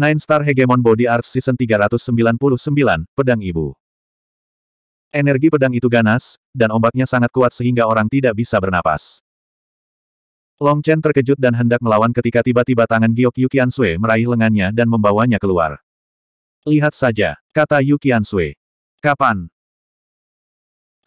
Nine Star Hegemon Body Art Season 399, Pedang Ibu. Energi pedang itu ganas, dan ombaknya sangat kuat sehingga orang tidak bisa bernapas. Long Chen terkejut dan hendak melawan ketika tiba-tiba tangan Giok Yukiansue meraih lengannya dan membawanya keluar. Lihat saja, kata Yukiansue. Kapan?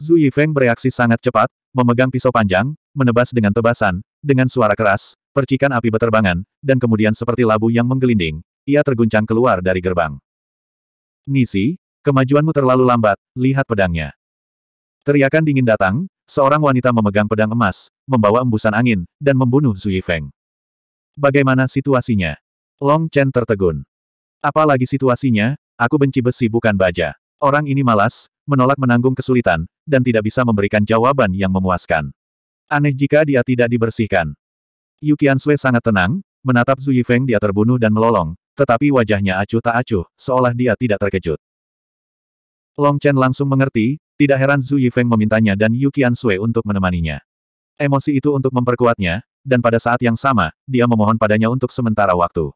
Zhu Yifeng bereaksi sangat cepat, memegang pisau panjang, menebas dengan tebasan, dengan suara keras, percikan api beterbangan, dan kemudian seperti labu yang menggelinding, ia terguncang keluar dari gerbang. Nisi, kemajuanmu terlalu lambat, lihat pedangnya. Teriakan dingin datang, seorang wanita memegang pedang emas, membawa embusan angin, dan membunuh Zui Feng. Bagaimana situasinya? Long Chen tertegun. Apalagi situasinya, aku benci besi bukan baja. Orang ini malas, menolak menanggung kesulitan, dan tidak bisa memberikan jawaban yang memuaskan. Aneh jika dia tidak dibersihkan. Yukian Sui sangat tenang, menatap Zui Feng dia terbunuh dan melolong, tetapi wajahnya acuh tak acuh, seolah dia tidak terkejut. Long Chen langsung mengerti, tidak heran Zhu Yifeng memintanya dan Yu Sui untuk menemaninya. Emosi itu untuk memperkuatnya, dan pada saat yang sama, dia memohon padanya untuk sementara waktu.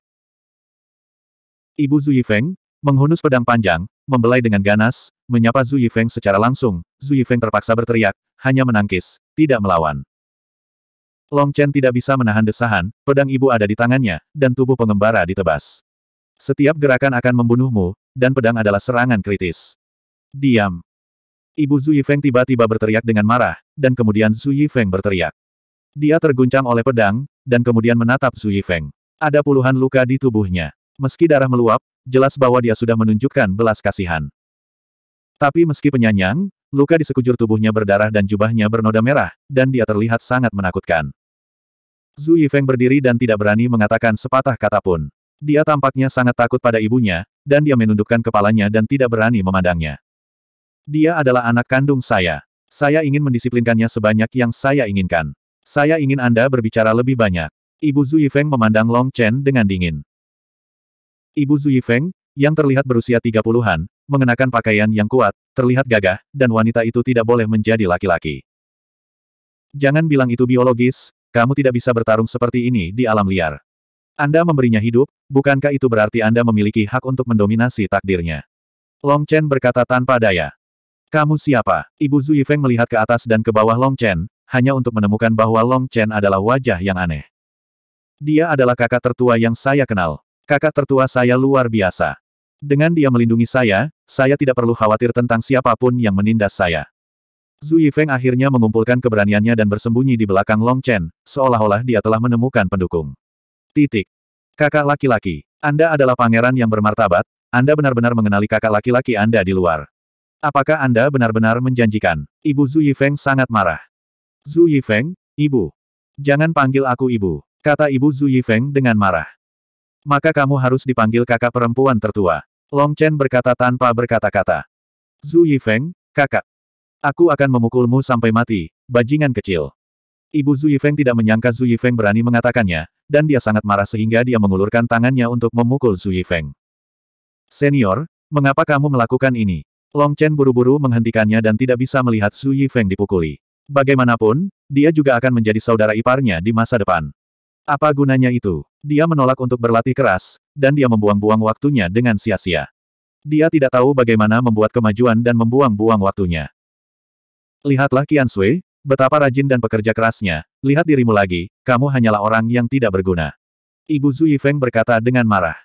Ibu Zhu Yifeng, menghunus pedang panjang, membelai dengan ganas, menyapa Zhu Yifeng secara langsung, Zhu Yifeng terpaksa berteriak, hanya menangkis, tidak melawan. Long Chen tidak bisa menahan desahan, pedang ibu ada di tangannya, dan tubuh pengembara ditebas. Setiap gerakan akan membunuhmu, dan pedang adalah serangan kritis. Diam. Ibu Zui Feng tiba-tiba berteriak dengan marah, dan kemudian Zui Feng berteriak. Dia terguncang oleh pedang, dan kemudian menatap Zui Feng. Ada puluhan luka di tubuhnya. Meski darah meluap, jelas bahwa dia sudah menunjukkan belas kasihan. Tapi meski penyanyang, luka di sekujur tubuhnya berdarah dan jubahnya bernoda merah, dan dia terlihat sangat menakutkan. Zui Feng berdiri dan tidak berani mengatakan sepatah kata pun. Dia tampaknya sangat takut pada ibunya, dan dia menundukkan kepalanya dan tidak berani memandangnya. Dia adalah anak kandung saya. Saya ingin mendisiplinkannya sebanyak yang saya inginkan. Saya ingin Anda berbicara lebih banyak. Ibu Yifeng memandang Long Chen dengan dingin. Ibu Yifeng, yang terlihat berusia 30-an, mengenakan pakaian yang kuat, terlihat gagah, dan wanita itu tidak boleh menjadi laki-laki. Jangan bilang itu biologis, kamu tidak bisa bertarung seperti ini di alam liar. Anda memberinya hidup, bukankah itu berarti Anda memiliki hak untuk mendominasi takdirnya? Long Chen berkata tanpa daya. Kamu siapa? Ibu Zui Feng melihat ke atas dan ke bawah Long Chen, hanya untuk menemukan bahwa Long Chen adalah wajah yang aneh. Dia adalah kakak tertua yang saya kenal. Kakak tertua saya luar biasa. Dengan dia melindungi saya, saya tidak perlu khawatir tentang siapapun yang menindas saya. Zui Feng akhirnya mengumpulkan keberaniannya dan bersembunyi di belakang Long Chen, seolah-olah dia telah menemukan pendukung. Titik. Kakak laki-laki. Anda adalah pangeran yang bermartabat, Anda benar-benar mengenali kakak laki-laki Anda di luar. Apakah Anda benar-benar menjanjikan? Ibu Zhu Yifeng sangat marah. Zhu Yifeng, ibu. Jangan panggil aku ibu, kata ibu Zhu Yifeng dengan marah. Maka kamu harus dipanggil kakak perempuan tertua. Long Chen berkata tanpa berkata-kata. Zhu Yifeng, kakak. Aku akan memukulmu sampai mati, bajingan kecil. Ibu Zui Feng tidak menyangka Zui Feng berani mengatakannya, dan dia sangat marah sehingga dia mengulurkan tangannya untuk memukul Zui Feng. Senior, mengapa kamu melakukan ini? Long Chen buru-buru menghentikannya dan tidak bisa melihat Zui Feng dipukuli. Bagaimanapun, dia juga akan menjadi saudara iparnya di masa depan. Apa gunanya itu? Dia menolak untuk berlatih keras, dan dia membuang-buang waktunya dengan sia-sia. Dia tidak tahu bagaimana membuat kemajuan dan membuang-buang waktunya. Lihatlah Qian Sui, Betapa rajin dan pekerja kerasnya, lihat dirimu lagi, kamu hanyalah orang yang tidak berguna. Ibu Zhu Yifeng berkata dengan marah.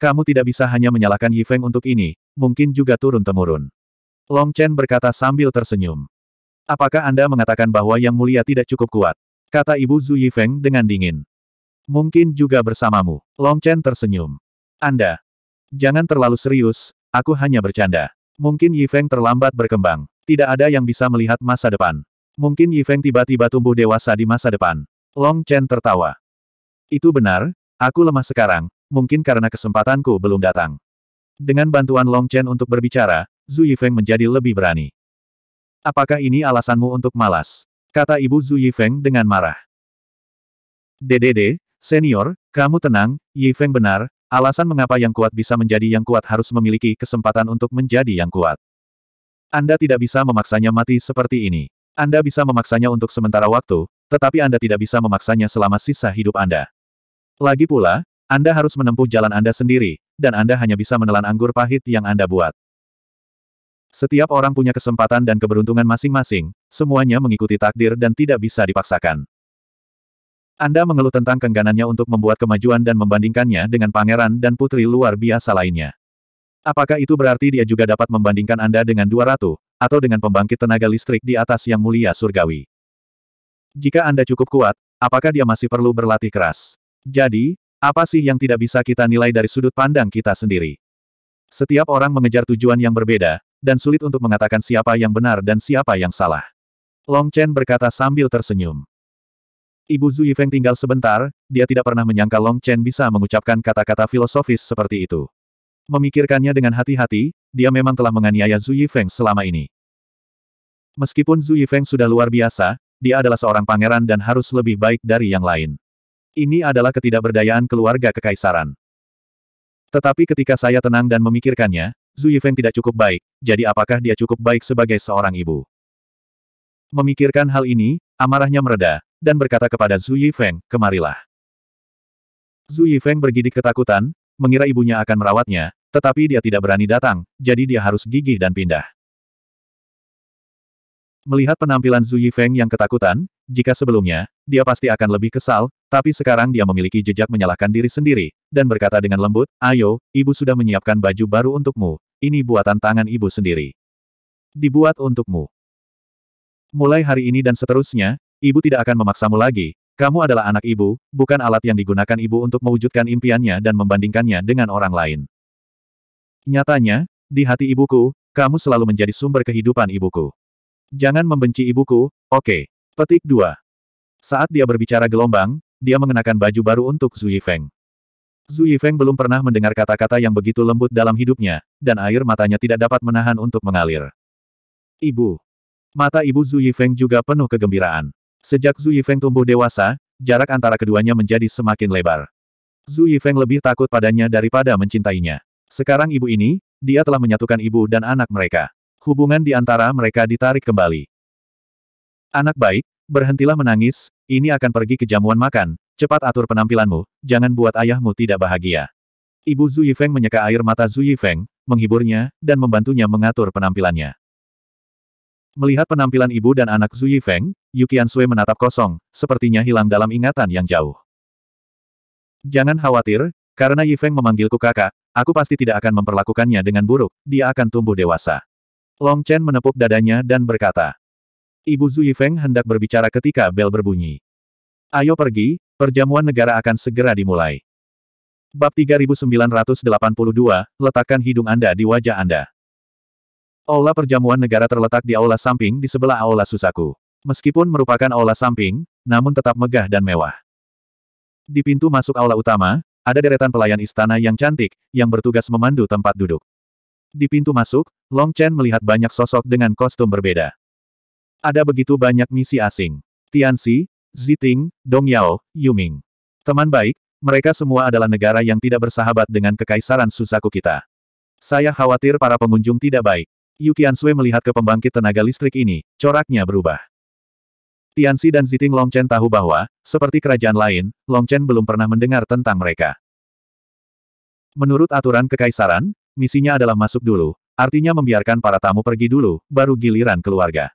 Kamu tidak bisa hanya menyalahkan Yifeng untuk ini, mungkin juga turun-temurun. Long Chen berkata sambil tersenyum. Apakah Anda mengatakan bahwa Yang Mulia tidak cukup kuat? Kata Ibu Zhu Yifeng dengan dingin. Mungkin juga bersamamu. Long Chen tersenyum. Anda. Jangan terlalu serius, aku hanya bercanda. Mungkin Yifeng terlambat berkembang. Tidak ada yang bisa melihat masa depan. Mungkin Yifeng tiba-tiba tumbuh dewasa di masa depan. Long Chen tertawa. Itu benar, aku lemah sekarang, mungkin karena kesempatanku belum datang. Dengan bantuan Long Chen untuk berbicara, Zhu Yifeng menjadi lebih berani. Apakah ini alasanmu untuk malas? Kata ibu Zhu Yifeng dengan marah. DDD, senior, kamu tenang, Yifeng benar, alasan mengapa yang kuat bisa menjadi yang kuat harus memiliki kesempatan untuk menjadi yang kuat. Anda tidak bisa memaksanya mati seperti ini. Anda bisa memaksanya untuk sementara waktu, tetapi Anda tidak bisa memaksanya selama sisa hidup Anda. Lagi pula, Anda harus menempuh jalan Anda sendiri, dan Anda hanya bisa menelan anggur pahit yang Anda buat. Setiap orang punya kesempatan dan keberuntungan masing-masing, semuanya mengikuti takdir dan tidak bisa dipaksakan. Anda mengeluh tentang kengganannya untuk membuat kemajuan dan membandingkannya dengan pangeran dan putri luar biasa lainnya. Apakah itu berarti dia juga dapat membandingkan Anda dengan dua ratu, atau dengan pembangkit tenaga listrik di atas yang mulia surgawi. Jika Anda cukup kuat, apakah dia masih perlu berlatih keras? Jadi, apa sih yang tidak bisa kita nilai dari sudut pandang kita sendiri? Setiap orang mengejar tujuan yang berbeda, dan sulit untuk mengatakan siapa yang benar dan siapa yang salah. Long Chen berkata sambil tersenyum. Ibu Zhu Yifeng tinggal sebentar, dia tidak pernah menyangka Long Chen bisa mengucapkan kata-kata filosofis seperti itu. Memikirkannya dengan hati-hati, dia memang telah menganiaya Zuyi Feng selama ini. Meskipun Zuyi Feng sudah luar biasa, dia adalah seorang pangeran dan harus lebih baik dari yang lain. Ini adalah ketidakberdayaan keluarga kekaisaran. Tetapi ketika saya tenang dan memikirkannya, Zuyi Feng tidak cukup baik, jadi apakah dia cukup baik sebagai seorang ibu? Memikirkan hal ini, amarahnya mereda, dan berkata kepada Zuyi Feng, kemarilah. Zuyi Feng bergidik ketakutan, mengira ibunya akan merawatnya, tetapi dia tidak berani datang, jadi dia harus gigih dan pindah. Melihat penampilan Zuyi Feng yang ketakutan, jika sebelumnya, dia pasti akan lebih kesal, tapi sekarang dia memiliki jejak menyalahkan diri sendiri, dan berkata dengan lembut, Ayo, ibu sudah menyiapkan baju baru untukmu, ini buatan tangan ibu sendiri. Dibuat untukmu. Mulai hari ini dan seterusnya, ibu tidak akan memaksamu lagi, kamu adalah anak ibu, bukan alat yang digunakan ibu untuk mewujudkan impiannya dan membandingkannya dengan orang lain. Nyatanya, di hati ibuku, kamu selalu menjadi sumber kehidupan ibuku. Jangan membenci ibuku, oke. Okay. Petik 2. Saat dia berbicara gelombang, dia mengenakan baju baru untuk Zui Feng. Zui Feng belum pernah mendengar kata-kata yang begitu lembut dalam hidupnya, dan air matanya tidak dapat menahan untuk mengalir. Ibu. Mata ibu Zui Feng juga penuh kegembiraan. Sejak Zui Feng tumbuh dewasa, jarak antara keduanya menjadi semakin lebar. Zui Feng lebih takut padanya daripada mencintainya. Sekarang ibu ini, dia telah menyatukan ibu dan anak mereka. Hubungan di antara mereka ditarik kembali. Anak baik, berhentilah menangis, ini akan pergi ke jamuan makan, cepat atur penampilanmu, jangan buat ayahmu tidak bahagia. Ibu Zhu Yifeng menyeka air mata Zhu Yifeng, menghiburnya, dan membantunya mengatur penampilannya. Melihat penampilan ibu dan anak Zhu Yifeng, Yukian Sui menatap kosong, sepertinya hilang dalam ingatan yang jauh. Jangan khawatir, karena Yifeng memanggilku kakak, aku pasti tidak akan memperlakukannya dengan buruk, dia akan tumbuh dewasa. Long Chen menepuk dadanya dan berkata. Ibu Zhu Yifeng hendak berbicara ketika bel berbunyi. Ayo pergi, perjamuan negara akan segera dimulai. Bab 3982, letakkan hidung Anda di wajah Anda. Aula perjamuan negara terletak di aula samping di sebelah aula Susaku. Meskipun merupakan aula samping, namun tetap megah dan mewah. Di pintu masuk aula utama, ada deretan pelayan istana yang cantik, yang bertugas memandu tempat duduk. Di pintu masuk, Long Chen melihat banyak sosok dengan kostum berbeda. Ada begitu banyak misi asing. Tian Tianxi, Ziting, Dong Yao, Yuming. Teman baik, mereka semua adalah negara yang tidak bersahabat dengan kekaisaran Suzaku kita. Saya khawatir para pengunjung tidak baik. Yukian Sui melihat ke pembangkit tenaga listrik ini, coraknya berubah. Tianxi dan Ziting Longchen tahu bahwa, seperti kerajaan lain, Longchen belum pernah mendengar tentang mereka. Menurut aturan kekaisaran, misinya adalah masuk dulu, artinya membiarkan para tamu pergi dulu, baru giliran keluarga.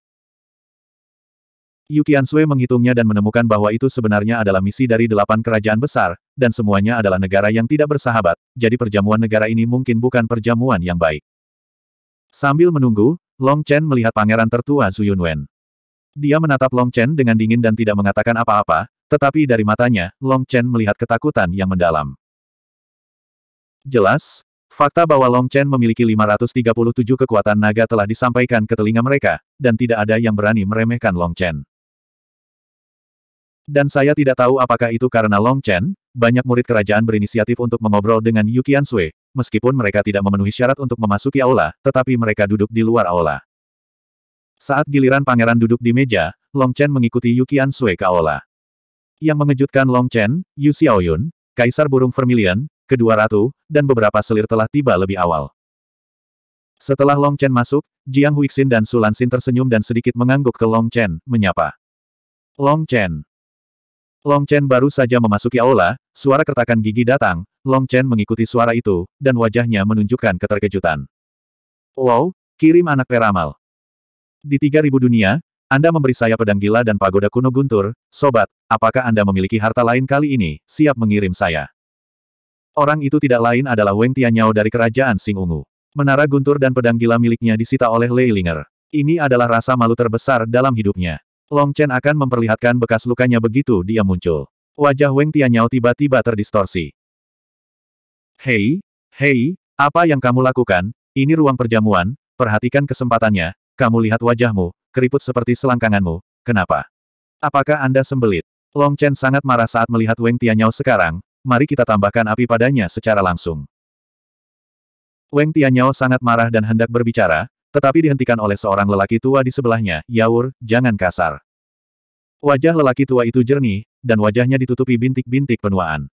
Yukian Sui menghitungnya dan menemukan bahwa itu sebenarnya adalah misi dari delapan kerajaan besar, dan semuanya adalah negara yang tidak bersahabat, jadi perjamuan negara ini mungkin bukan perjamuan yang baik. Sambil menunggu, Long Chen melihat pangeran tertua Zhu Yunwen. Dia menatap Long Chen dengan dingin dan tidak mengatakan apa-apa, tetapi dari matanya, Long Chen melihat ketakutan yang mendalam. Jelas, fakta bahwa Long Chen memiliki 537 kekuatan naga telah disampaikan ke telinga mereka, dan tidak ada yang berani meremehkan Long Chen. Dan saya tidak tahu apakah itu karena Long Chen, banyak murid kerajaan berinisiatif untuk mengobrol dengan Yu Sui, meskipun mereka tidak memenuhi syarat untuk memasuki aula, tetapi mereka duduk di luar aula. Saat giliran pangeran duduk di meja, Long Chen mengikuti Yukian Sui Kaola. Yang mengejutkan Long Chen, Yu Xiaoyun, Kaisar Burung Vermilion, kedua ratu, dan beberapa selir telah tiba lebih awal. Setelah Long Chen masuk, Jiang Huixin dan Sulan Xin tersenyum dan sedikit mengangguk ke Long Chen, menyapa. Long Chen. Long Chen baru saja memasuki aula, suara kertakan gigi datang, Long Chen mengikuti suara itu, dan wajahnya menunjukkan keterkejutan. Wow, kirim anak peramal. Di tiga ribu dunia, Anda memberi saya pedang gila dan pagoda kuno guntur, sobat, apakah Anda memiliki harta lain kali ini, siap mengirim saya? Orang itu tidak lain adalah Weng Tianyao dari kerajaan Sing Ungu. Menara guntur dan pedang gila miliknya disita oleh Lei Ling'er. Ini adalah rasa malu terbesar dalam hidupnya. Long Chen akan memperlihatkan bekas lukanya begitu dia muncul. Wajah Weng Tianyao tiba-tiba terdistorsi. Hei, hei, apa yang kamu lakukan? Ini ruang perjamuan, perhatikan kesempatannya, kamu lihat wajahmu, keriput seperti selangkanganmu, kenapa? Apakah Anda sembelit? Long Chen sangat marah saat melihat Weng Tianyao sekarang, mari kita tambahkan api padanya secara langsung. Weng Tianyao sangat marah dan hendak berbicara, tetapi dihentikan oleh seorang lelaki tua di sebelahnya, Yaur, jangan kasar. Wajah lelaki tua itu jernih, dan wajahnya ditutupi bintik-bintik penuaan.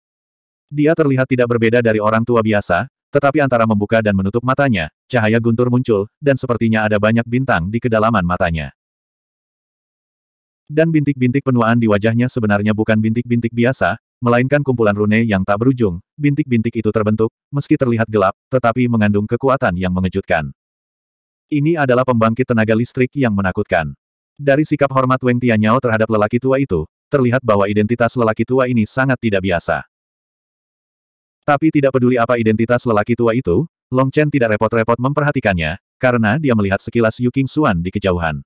Dia terlihat tidak berbeda dari orang tua biasa, tetapi antara membuka dan menutup matanya, cahaya guntur muncul, dan sepertinya ada banyak bintang di kedalaman matanya. Dan bintik-bintik penuaan di wajahnya sebenarnya bukan bintik-bintik biasa, melainkan kumpulan rune yang tak berujung. Bintik-bintik itu terbentuk, meski terlihat gelap, tetapi mengandung kekuatan yang mengejutkan. Ini adalah pembangkit tenaga listrik yang menakutkan. Dari sikap hormat Weng Tianyao terhadap lelaki tua itu, terlihat bahwa identitas lelaki tua ini sangat tidak biasa. Tapi tidak peduli apa identitas lelaki tua itu, Long Chen tidak repot-repot memperhatikannya, karena dia melihat sekilas Yu King Xuan di kejauhan.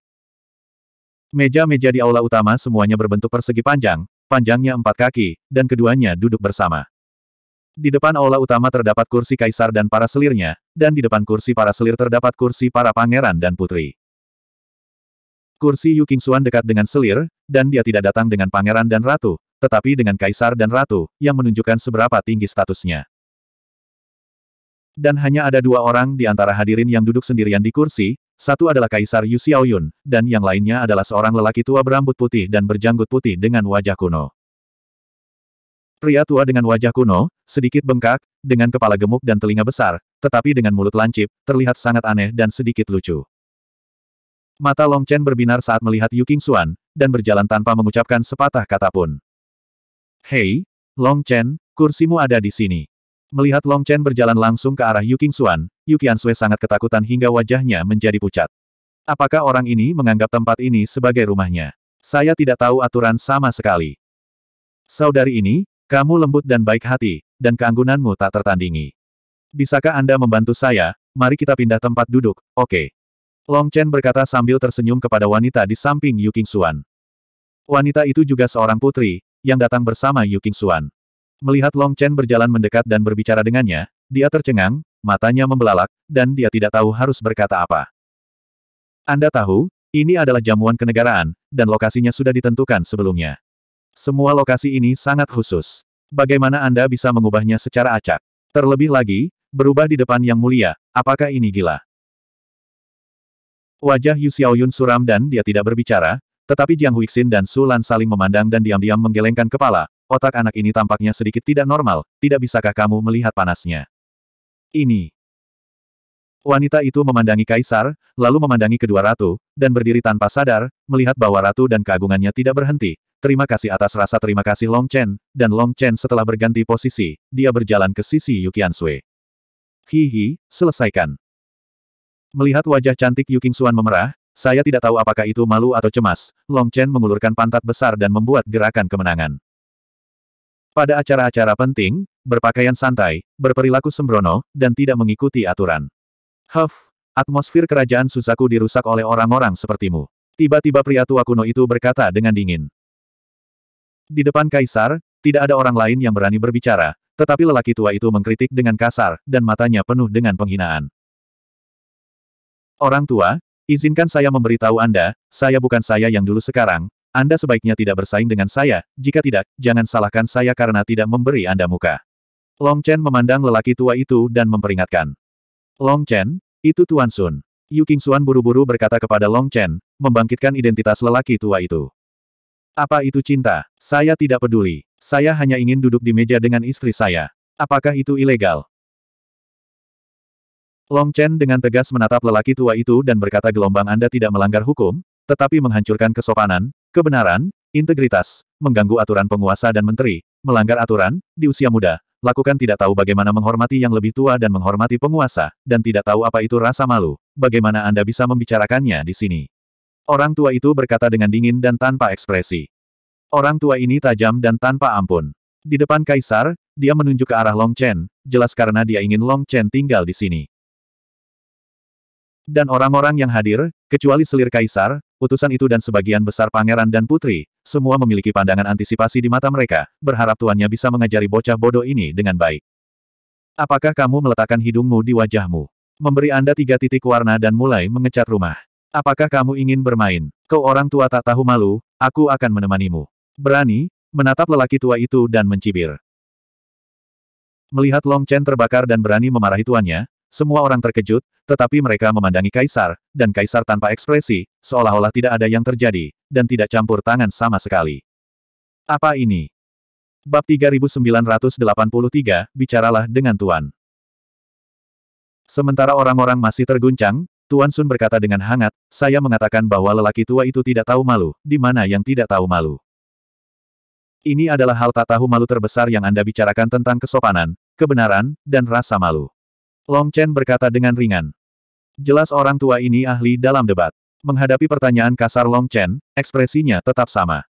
Meja-meja di aula utama semuanya berbentuk persegi panjang, panjangnya empat kaki, dan keduanya duduk bersama. Di depan aula utama terdapat kursi kaisar dan para selirnya, dan di depan kursi para selir terdapat kursi para pangeran dan putri. Kursi Yu King Xuan dekat dengan selir, dan dia tidak datang dengan pangeran dan ratu, tetapi dengan kaisar dan ratu, yang menunjukkan seberapa tinggi statusnya. Dan hanya ada dua orang di antara hadirin yang duduk sendirian di kursi, satu adalah Kaisar Yu Xiaoyun, dan yang lainnya adalah seorang lelaki tua berambut putih dan berjanggut putih dengan wajah kuno. Pria tua dengan wajah kuno, sedikit bengkak, dengan kepala gemuk dan telinga besar, tetapi dengan mulut lancip, terlihat sangat aneh dan sedikit lucu. Mata Long Chen berbinar saat melihat Yu Xuan, dan berjalan tanpa mengucapkan sepatah kata pun. Hei, Long Chen, kursimu ada di sini. Melihat Long Chen berjalan langsung ke arah Yu Xuan, Yu Sui sangat ketakutan hingga wajahnya menjadi pucat. Apakah orang ini menganggap tempat ini sebagai rumahnya? Saya tidak tahu aturan sama sekali. Saudari ini, kamu lembut dan baik hati, dan keanggunanmu tak tertandingi. Bisakah Anda membantu saya? Mari kita pindah tempat duduk, oke. Okay. Long Chen berkata sambil tersenyum kepada wanita di samping Yu Xuan. Wanita itu juga seorang putri, yang datang bersama Yu King Xuan. Melihat Long Chen berjalan mendekat dan berbicara dengannya, dia tercengang, matanya membelalak, dan dia tidak tahu harus berkata apa. Anda tahu, ini adalah jamuan kenegaraan, dan lokasinya sudah ditentukan sebelumnya. Semua lokasi ini sangat khusus. Bagaimana Anda bisa mengubahnya secara acak? Terlebih lagi, berubah di depan yang mulia, apakah ini gila? Wajah Yu Xiaoyun suram dan dia tidak berbicara, tetapi Jiang Huixin dan Su Lan saling memandang dan diam-diam menggelengkan kepala, otak anak ini tampaknya sedikit tidak normal, tidak bisakah kamu melihat panasnya? Ini. Wanita itu memandangi kaisar, lalu memandangi kedua ratu, dan berdiri tanpa sadar, melihat bahwa ratu dan keagungannya tidak berhenti. Terima kasih atas rasa terima kasih Long Chen, dan Long Chen setelah berganti posisi, dia berjalan ke sisi Yukian Sui. Hihi, selesaikan. Melihat wajah cantik Yu Suan memerah, saya tidak tahu apakah itu malu atau cemas, Long Chen mengulurkan pantat besar dan membuat gerakan kemenangan. Pada acara-acara penting, berpakaian santai, berperilaku sembrono, dan tidak mengikuti aturan. Huff, atmosfer kerajaan Susaku dirusak oleh orang-orang sepertimu. Tiba-tiba pria tua kuno itu berkata dengan dingin. Di depan kaisar, tidak ada orang lain yang berani berbicara, tetapi lelaki tua itu mengkritik dengan kasar, dan matanya penuh dengan penghinaan. Orang tua, Izinkan saya memberitahu Anda, saya bukan saya yang dulu sekarang, Anda sebaiknya tidak bersaing dengan saya, jika tidak, jangan salahkan saya karena tidak memberi Anda muka. Long Chen memandang lelaki tua itu dan memperingatkan. Long Chen, itu Tuan Sun. Yu King Xuan buru-buru berkata kepada Long Chen, membangkitkan identitas lelaki tua itu. Apa itu cinta? Saya tidak peduli. Saya hanya ingin duduk di meja dengan istri saya. Apakah itu ilegal? Long Chen dengan tegas menatap lelaki tua itu dan berkata gelombang Anda tidak melanggar hukum, tetapi menghancurkan kesopanan, kebenaran, integritas, mengganggu aturan penguasa dan menteri, melanggar aturan, di usia muda, lakukan tidak tahu bagaimana menghormati yang lebih tua dan menghormati penguasa, dan tidak tahu apa itu rasa malu, bagaimana Anda bisa membicarakannya di sini. Orang tua itu berkata dengan dingin dan tanpa ekspresi. Orang tua ini tajam dan tanpa ampun. Di depan Kaisar, dia menunjuk ke arah Long Chen, jelas karena dia ingin Long Chen tinggal di sini. Dan orang-orang yang hadir, kecuali selir kaisar, utusan itu dan sebagian besar pangeran dan putri, semua memiliki pandangan antisipasi di mata mereka, berharap tuannya bisa mengajari bocah bodoh ini dengan baik. Apakah kamu meletakkan hidungmu di wajahmu? Memberi Anda tiga titik warna dan mulai mengecat rumah. Apakah kamu ingin bermain? Kau orang tua tak tahu malu, aku akan menemanimu. Berani, menatap lelaki tua itu dan mencibir. Melihat Long Chen terbakar dan berani memarahi tuannya, semua orang terkejut, tetapi mereka memandangi Kaisar, dan Kaisar tanpa ekspresi, seolah-olah tidak ada yang terjadi, dan tidak campur tangan sama sekali. Apa ini? Bab 3983, Bicaralah dengan Tuan. Sementara orang-orang masih terguncang, Tuan Sun berkata dengan hangat, saya mengatakan bahwa lelaki tua itu tidak tahu malu, di mana yang tidak tahu malu. Ini adalah hal tak tahu malu terbesar yang Anda bicarakan tentang kesopanan, kebenaran, dan rasa malu. Long Chen berkata dengan ringan. Jelas orang tua ini ahli dalam debat. Menghadapi pertanyaan kasar Long Chen, ekspresinya tetap sama.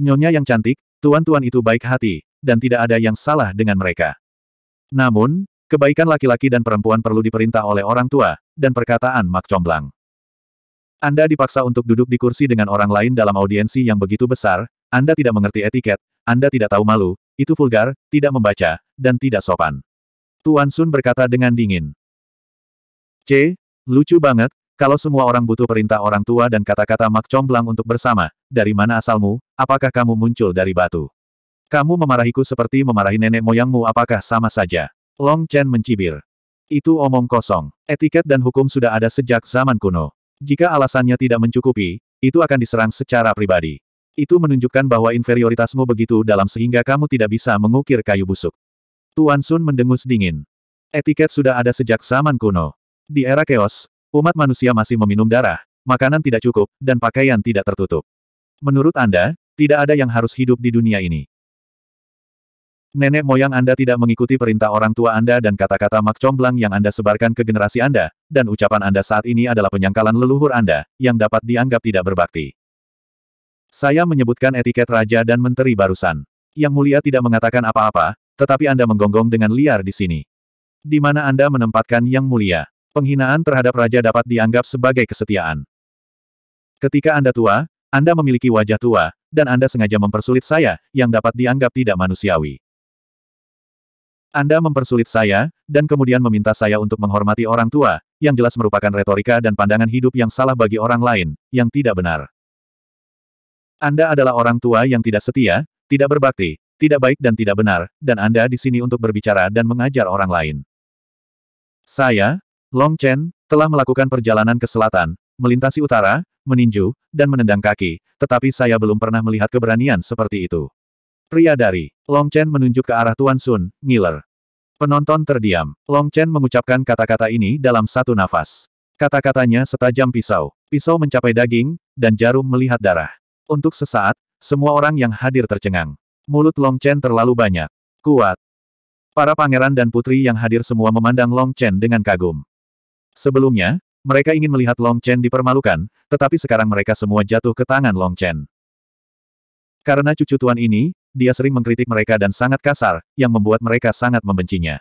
Nyonya yang cantik, tuan-tuan itu baik hati, dan tidak ada yang salah dengan mereka. Namun, kebaikan laki-laki dan perempuan perlu diperintah oleh orang tua, dan perkataan mak comblang. Anda dipaksa untuk duduk di kursi dengan orang lain dalam audiensi yang begitu besar, Anda tidak mengerti etiket, Anda tidak tahu malu, itu vulgar, tidak membaca, dan tidak sopan. Tuan Sun berkata dengan dingin. C. Lucu banget, kalau semua orang butuh perintah orang tua dan kata-kata Mak Comblang untuk bersama, dari mana asalmu, apakah kamu muncul dari batu? Kamu memarahiku seperti memarahi nenek moyangmu apakah sama saja? Long Chen mencibir. Itu omong kosong. Etiket dan hukum sudah ada sejak zaman kuno. Jika alasannya tidak mencukupi, itu akan diserang secara pribadi. Itu menunjukkan bahwa inferioritasmu begitu dalam sehingga kamu tidak bisa mengukir kayu busuk. Tuan Sun mendengus dingin. Etiket sudah ada sejak zaman kuno. Di era keos, umat manusia masih meminum darah, makanan tidak cukup, dan pakaian tidak tertutup. Menurut Anda, tidak ada yang harus hidup di dunia ini. Nenek moyang Anda tidak mengikuti perintah orang tua Anda dan kata-kata Mak Comblang yang Anda sebarkan ke generasi Anda, dan ucapan Anda saat ini adalah penyangkalan leluhur Anda, yang dapat dianggap tidak berbakti. Saya menyebutkan etiket raja dan menteri barusan. Yang mulia tidak mengatakan apa-apa, tetapi Anda menggonggong dengan liar di sini. Di mana Anda menempatkan yang mulia? Penghinaan terhadap raja dapat dianggap sebagai kesetiaan. Ketika Anda tua, Anda memiliki wajah tua, dan Anda sengaja mempersulit saya, yang dapat dianggap tidak manusiawi. Anda mempersulit saya, dan kemudian meminta saya untuk menghormati orang tua, yang jelas merupakan retorika dan pandangan hidup yang salah bagi orang lain, yang tidak benar. Anda adalah orang tua yang tidak setia, tidak berbakti, tidak baik dan tidak benar, dan Anda di sini untuk berbicara dan mengajar orang lain. Saya, Long Chen, telah melakukan perjalanan ke selatan, melintasi utara, meninju, dan menendang kaki, tetapi saya belum pernah melihat keberanian seperti itu. Pria dari Long Chen menunjuk ke arah Tuan Sun, ngiler. Penonton terdiam. Long Chen mengucapkan kata-kata ini dalam satu nafas. Kata-katanya setajam pisau. Pisau mencapai daging, dan jarum melihat darah. Untuk sesaat, semua orang yang hadir tercengang. Mulut Long Chen terlalu banyak. Kuat. Para pangeran dan putri yang hadir semua memandang Long Chen dengan kagum. Sebelumnya, mereka ingin melihat Long Chen dipermalukan, tetapi sekarang mereka semua jatuh ke tangan Long Chen. Karena cucu tuan ini, dia sering mengkritik mereka dan sangat kasar, yang membuat mereka sangat membencinya.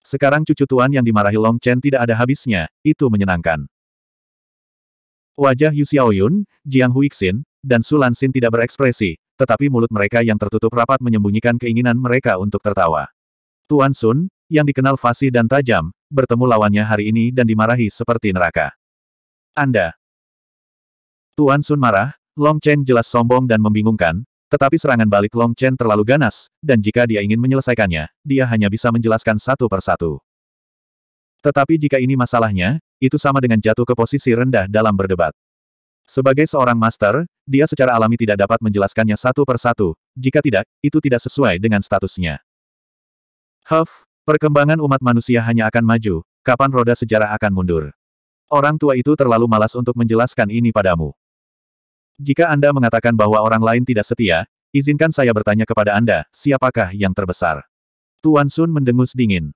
Sekarang cucu tuan yang dimarahi Long Chen tidak ada habisnya, itu menyenangkan. Wajah Yu Xiaoyun, Jiang Huixin, dan Sulan Xin tidak berekspresi, tetapi mulut mereka yang tertutup rapat menyembunyikan keinginan mereka untuk tertawa. Tuan Sun, yang dikenal fasih dan tajam, bertemu lawannya hari ini dan dimarahi seperti neraka. Anda. Tuan Sun marah, Long Chen jelas sombong dan membingungkan, tetapi serangan balik Long Chen terlalu ganas, dan jika dia ingin menyelesaikannya, dia hanya bisa menjelaskan satu persatu. Tetapi jika ini masalahnya, itu sama dengan jatuh ke posisi rendah dalam berdebat. Sebagai seorang master, dia secara alami tidak dapat menjelaskannya satu per satu, jika tidak, itu tidak sesuai dengan statusnya. Huff, perkembangan umat manusia hanya akan maju, kapan roda sejarah akan mundur. Orang tua itu terlalu malas untuk menjelaskan ini padamu. Jika Anda mengatakan bahwa orang lain tidak setia, izinkan saya bertanya kepada Anda, siapakah yang terbesar? Tuan Sun mendengus dingin.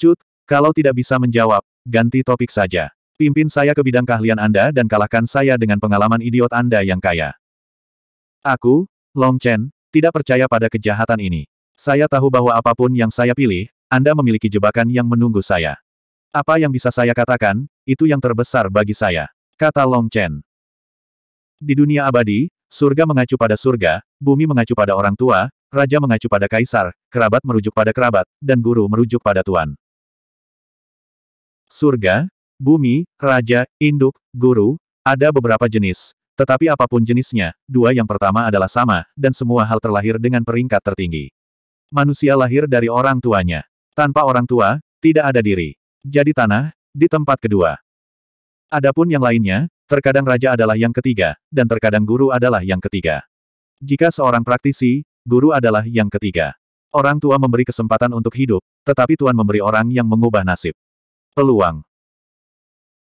Cut, kalau tidak bisa menjawab, ganti topik saja. Pimpin saya ke bidang keahlian Anda dan kalahkan saya dengan pengalaman idiot Anda yang kaya. Aku, Long Chen, tidak percaya pada kejahatan ini. Saya tahu bahwa apapun yang saya pilih, Anda memiliki jebakan yang menunggu saya. Apa yang bisa saya katakan, itu yang terbesar bagi saya. Kata Long Chen. Di dunia abadi, surga mengacu pada surga, bumi mengacu pada orang tua, raja mengacu pada kaisar, kerabat merujuk pada kerabat, dan guru merujuk pada tuan. Surga, bumi, raja, induk, guru, ada beberapa jenis. Tetapi apapun jenisnya, dua yang pertama adalah sama, dan semua hal terlahir dengan peringkat tertinggi. Manusia lahir dari orang tuanya. Tanpa orang tua, tidak ada diri. Jadi tanah, di tempat kedua. Adapun yang lainnya, terkadang raja adalah yang ketiga, dan terkadang guru adalah yang ketiga. Jika seorang praktisi, guru adalah yang ketiga. Orang tua memberi kesempatan untuk hidup, tetapi tuan memberi orang yang mengubah nasib. Peluang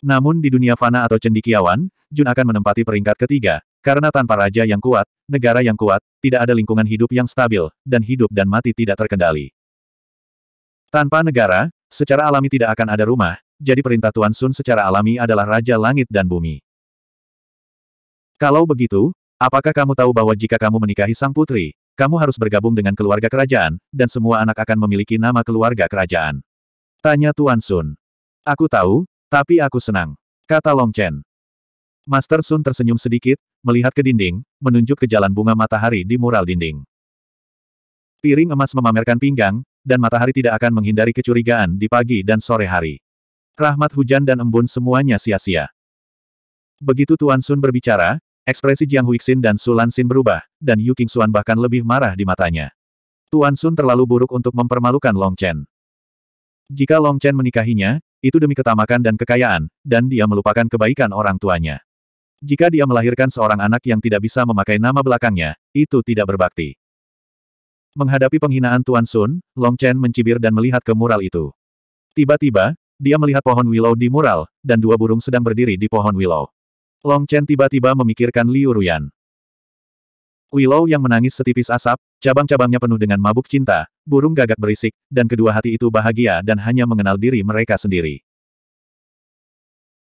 namun di dunia fana atau cendikiawan, Jun akan menempati peringkat ketiga, karena tanpa raja yang kuat, negara yang kuat, tidak ada lingkungan hidup yang stabil, dan hidup dan mati tidak terkendali. Tanpa negara, secara alami tidak akan ada rumah, jadi perintah Tuan Sun secara alami adalah Raja Langit dan Bumi. Kalau begitu, apakah kamu tahu bahwa jika kamu menikahi sang putri, kamu harus bergabung dengan keluarga kerajaan, dan semua anak akan memiliki nama keluarga kerajaan? Tanya Tuan Sun. Aku tahu, tapi aku senang. Kata Long Chen. Master Sun tersenyum sedikit, melihat ke dinding, menunjuk ke jalan bunga matahari di mural dinding. Piring emas memamerkan pinggang, dan matahari tidak akan menghindari kecurigaan di pagi dan sore hari. Rahmat hujan dan embun semuanya sia-sia. Begitu Tuan Sun berbicara, ekspresi Jiang Huixin dan Sulan Xin berubah, dan Yu Xuan bahkan lebih marah di matanya. Tuan Sun terlalu buruk untuk mempermalukan Long Chen. Jika Long Chen menikahinya, itu demi ketamakan dan kekayaan, dan dia melupakan kebaikan orang tuanya. Jika dia melahirkan seorang anak yang tidak bisa memakai nama belakangnya, itu tidak berbakti. Menghadapi penghinaan Tuan Sun, Long Chen mencibir dan melihat ke mural itu. Tiba-tiba, dia melihat pohon willow di mural, dan dua burung sedang berdiri di pohon willow. Long Chen tiba-tiba memikirkan Liu Ruyan. Willow yang menangis setipis asap, cabang-cabangnya penuh dengan mabuk cinta, burung gagak berisik, dan kedua hati itu bahagia dan hanya mengenal diri mereka sendiri.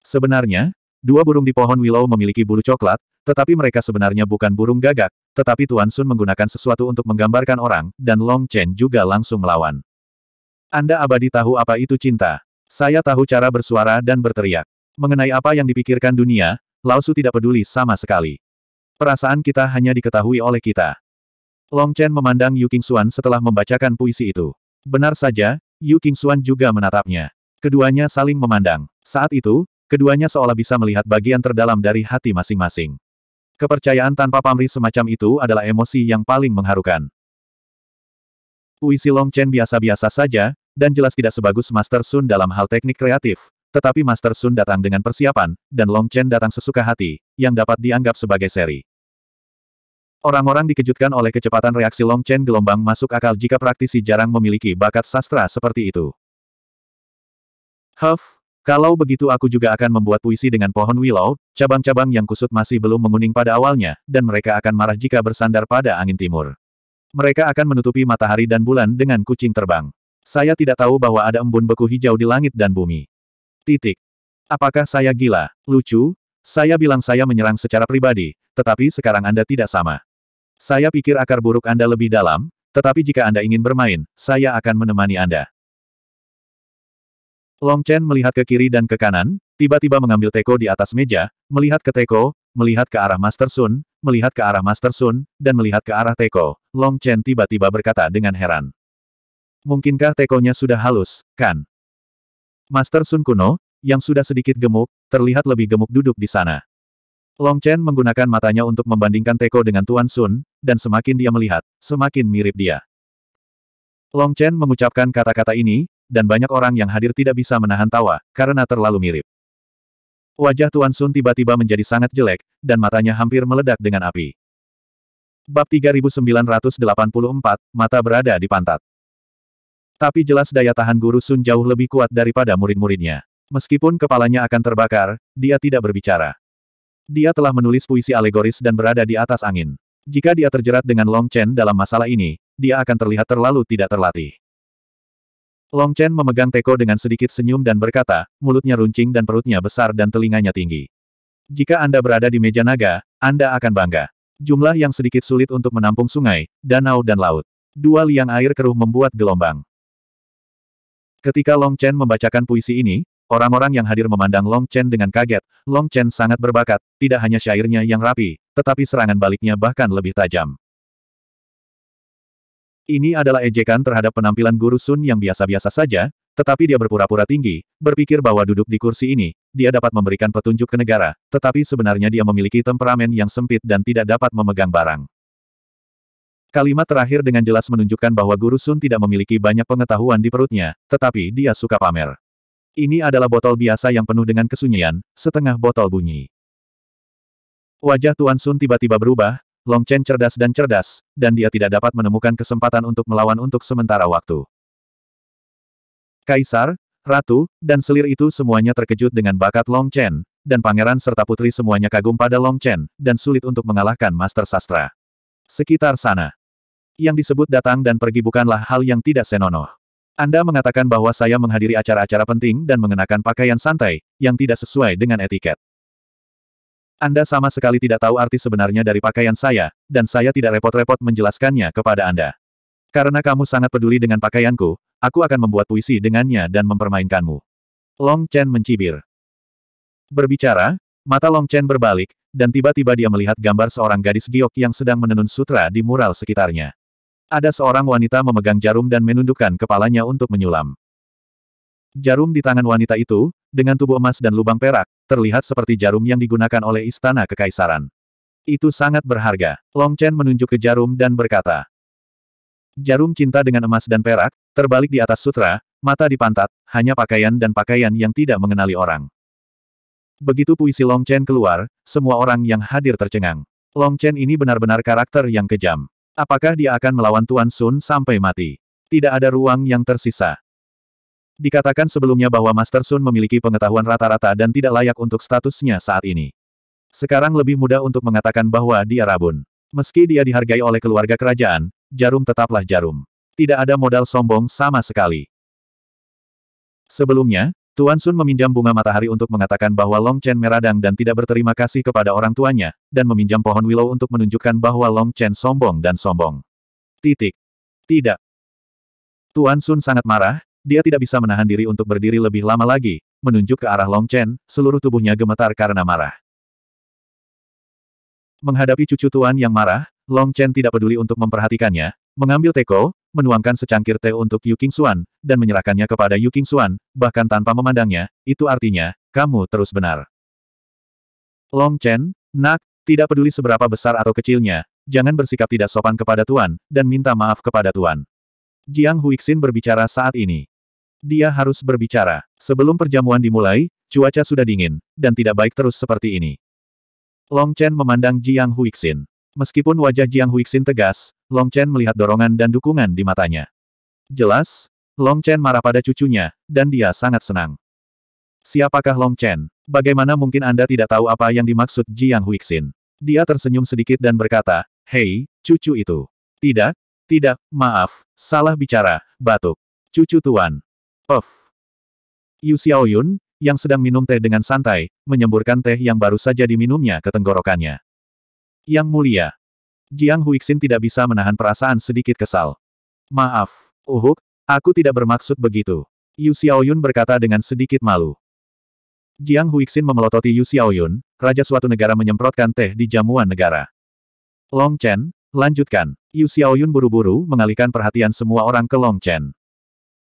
Sebenarnya, dua burung di pohon willow memiliki bulu coklat, tetapi mereka sebenarnya bukan burung gagak, tetapi Tuan Sun menggunakan sesuatu untuk menggambarkan orang, dan Long Chen juga langsung melawan. Anda abadi tahu apa itu cinta. Saya tahu cara bersuara dan berteriak. Mengenai apa yang dipikirkan dunia, Lao Su tidak peduli sama sekali. Perasaan kita hanya diketahui oleh kita. Long Chen memandang Yu King Xuan setelah membacakan puisi itu. Benar saja, Yu King Xuan juga menatapnya. Keduanya saling memandang. Saat itu, keduanya seolah bisa melihat bagian terdalam dari hati masing-masing. Kepercayaan tanpa pamrih semacam itu adalah emosi yang paling mengharukan. Puisi Long Chen biasa-biasa saja, dan jelas tidak sebagus Master Sun dalam hal teknik kreatif, tetapi Master Sun datang dengan persiapan, dan Long Chen datang sesuka hati, yang dapat dianggap sebagai seri. Orang-orang dikejutkan oleh kecepatan reaksi Long Chen gelombang masuk akal jika praktisi jarang memiliki bakat sastra seperti itu. Huff, kalau begitu aku juga akan membuat puisi dengan pohon willow, cabang-cabang yang kusut masih belum menguning pada awalnya, dan mereka akan marah jika bersandar pada angin timur. Mereka akan menutupi matahari dan bulan dengan kucing terbang. Saya tidak tahu bahwa ada embun beku hijau di langit dan bumi. Titik. Apakah saya gila, lucu? Saya bilang saya menyerang secara pribadi, tetapi sekarang Anda tidak sama. Saya pikir akar buruk Anda lebih dalam, tetapi jika Anda ingin bermain, saya akan menemani Anda. Long Chen melihat ke kiri dan ke kanan, tiba-tiba mengambil teko di atas meja, melihat ke teko, melihat ke arah Master Sun, melihat ke arah Master Sun, dan melihat ke arah teko, Long Chen tiba-tiba berkata dengan heran. Mungkinkah tekonya sudah halus, kan? Master Sun kuno, yang sudah sedikit gemuk, terlihat lebih gemuk duduk di sana. Long Chen menggunakan matanya untuk membandingkan teko dengan Tuan Sun, dan semakin dia melihat, semakin mirip dia. Long Chen mengucapkan kata-kata ini, dan banyak orang yang hadir tidak bisa menahan tawa, karena terlalu mirip. Wajah Tuan Sun tiba-tiba menjadi sangat jelek, dan matanya hampir meledak dengan api. Bab 3984, Mata Berada di Pantat Tapi jelas daya tahan guru Sun jauh lebih kuat daripada murid-muridnya. Meskipun kepalanya akan terbakar, dia tidak berbicara. Dia telah menulis puisi alegoris dan berada di atas angin. Jika dia terjerat dengan Long Chen dalam masalah ini, dia akan terlihat terlalu tidak terlatih. Long Chen memegang teko dengan sedikit senyum dan berkata, mulutnya runcing dan perutnya besar dan telinganya tinggi. Jika Anda berada di meja naga, Anda akan bangga. Jumlah yang sedikit sulit untuk menampung sungai, danau dan laut. Dua liang air keruh membuat gelombang. Ketika Long Chen membacakan puisi ini, Orang-orang yang hadir memandang Long Chen dengan kaget, Long Chen sangat berbakat, tidak hanya syairnya yang rapi, tetapi serangan baliknya bahkan lebih tajam. Ini adalah ejekan terhadap penampilan guru Sun yang biasa-biasa saja, tetapi dia berpura-pura tinggi, berpikir bahwa duduk di kursi ini, dia dapat memberikan petunjuk ke negara, tetapi sebenarnya dia memiliki temperamen yang sempit dan tidak dapat memegang barang. Kalimat terakhir dengan jelas menunjukkan bahwa Guru Sun tidak memiliki banyak pengetahuan di perutnya, tetapi dia suka pamer. Ini adalah botol biasa yang penuh dengan kesunyian, setengah botol bunyi. Wajah Tuan Sun tiba-tiba berubah, Long Chen cerdas dan cerdas, dan dia tidak dapat menemukan kesempatan untuk melawan untuk sementara waktu. Kaisar, Ratu, dan selir itu semuanya terkejut dengan bakat Long Chen, dan pangeran serta putri semuanya kagum pada Long Chen, dan sulit untuk mengalahkan Master Sastra. Sekitar sana. Yang disebut datang dan pergi bukanlah hal yang tidak senonoh. Anda mengatakan bahwa saya menghadiri acara-acara penting dan mengenakan pakaian santai, yang tidak sesuai dengan etiket. Anda sama sekali tidak tahu arti sebenarnya dari pakaian saya, dan saya tidak repot-repot menjelaskannya kepada Anda. Karena kamu sangat peduli dengan pakaianku, aku akan membuat puisi dengannya dan mempermainkanmu. Long Chen mencibir. Berbicara, mata Long Chen berbalik, dan tiba-tiba dia melihat gambar seorang gadis giok yang sedang menenun sutra di mural sekitarnya. Ada seorang wanita memegang jarum dan menundukkan kepalanya untuk menyulam. Jarum di tangan wanita itu, dengan tubuh emas dan lubang perak, terlihat seperti jarum yang digunakan oleh istana kekaisaran. Itu sangat berharga. Long Chen menunjuk ke jarum dan berkata, Jarum cinta dengan emas dan perak, terbalik di atas sutra, mata di pantat, hanya pakaian dan pakaian yang tidak mengenali orang. Begitu puisi Long Chen keluar, semua orang yang hadir tercengang. Long Chen ini benar-benar karakter yang kejam. Apakah dia akan melawan Tuan Sun sampai mati? Tidak ada ruang yang tersisa. Dikatakan sebelumnya bahwa Master Sun memiliki pengetahuan rata-rata dan tidak layak untuk statusnya saat ini. Sekarang lebih mudah untuk mengatakan bahwa dia rabun. Meski dia dihargai oleh keluarga kerajaan, jarum tetaplah jarum. Tidak ada modal sombong sama sekali. Sebelumnya, Tuan Sun meminjam bunga matahari untuk mengatakan bahwa Long Chen meradang dan tidak berterima kasih kepada orang tuanya, dan meminjam pohon willow untuk menunjukkan bahwa Long Chen sombong dan sombong. Titik. Tidak. Tuan Sun sangat marah, dia tidak bisa menahan diri untuk berdiri lebih lama lagi, menunjuk ke arah Long Chen, seluruh tubuhnya gemetar karena marah. Menghadapi cucu Tuan yang marah, Long Chen tidak peduli untuk memperhatikannya, mengambil teko, menuangkan secangkir teh untuk Yu King Xuan, dan menyerahkannya kepada Yu King Xuan, bahkan tanpa memandangnya, itu artinya, kamu terus benar. Long Chen, nak, tidak peduli seberapa besar atau kecilnya, jangan bersikap tidak sopan kepada Tuan, dan minta maaf kepada Tuan. Jiang Huixin berbicara saat ini. Dia harus berbicara. Sebelum perjamuan dimulai, cuaca sudah dingin, dan tidak baik terus seperti ini. Long Chen memandang Jiang Huixin. Meskipun wajah Jiang Huixin tegas, Long Chen melihat dorongan dan dukungan di matanya. Jelas, Long Chen marah pada cucunya, dan dia sangat senang. Siapakah Long Chen? Bagaimana mungkin Anda tidak tahu apa yang dimaksud Jiang Huixin? Dia tersenyum sedikit dan berkata, Hei, cucu itu. Tidak, tidak, maaf, salah bicara, batuk. Cucu tuan. Puff. Yu Xiaoyun, yang sedang minum teh dengan santai, menyemburkan teh yang baru saja diminumnya ke tenggorokannya. Yang mulia. Jiang Huixin tidak bisa menahan perasaan sedikit kesal. Maaf, Uhuk, oh aku tidak bermaksud begitu. Yu Xiaoyun berkata dengan sedikit malu. Jiang Huixin memelototi Yu Xiaoyun, raja suatu negara menyemprotkan teh di jamuan negara. Long Chen, lanjutkan. Yu Xiaoyun buru-buru mengalihkan perhatian semua orang ke Long Chen.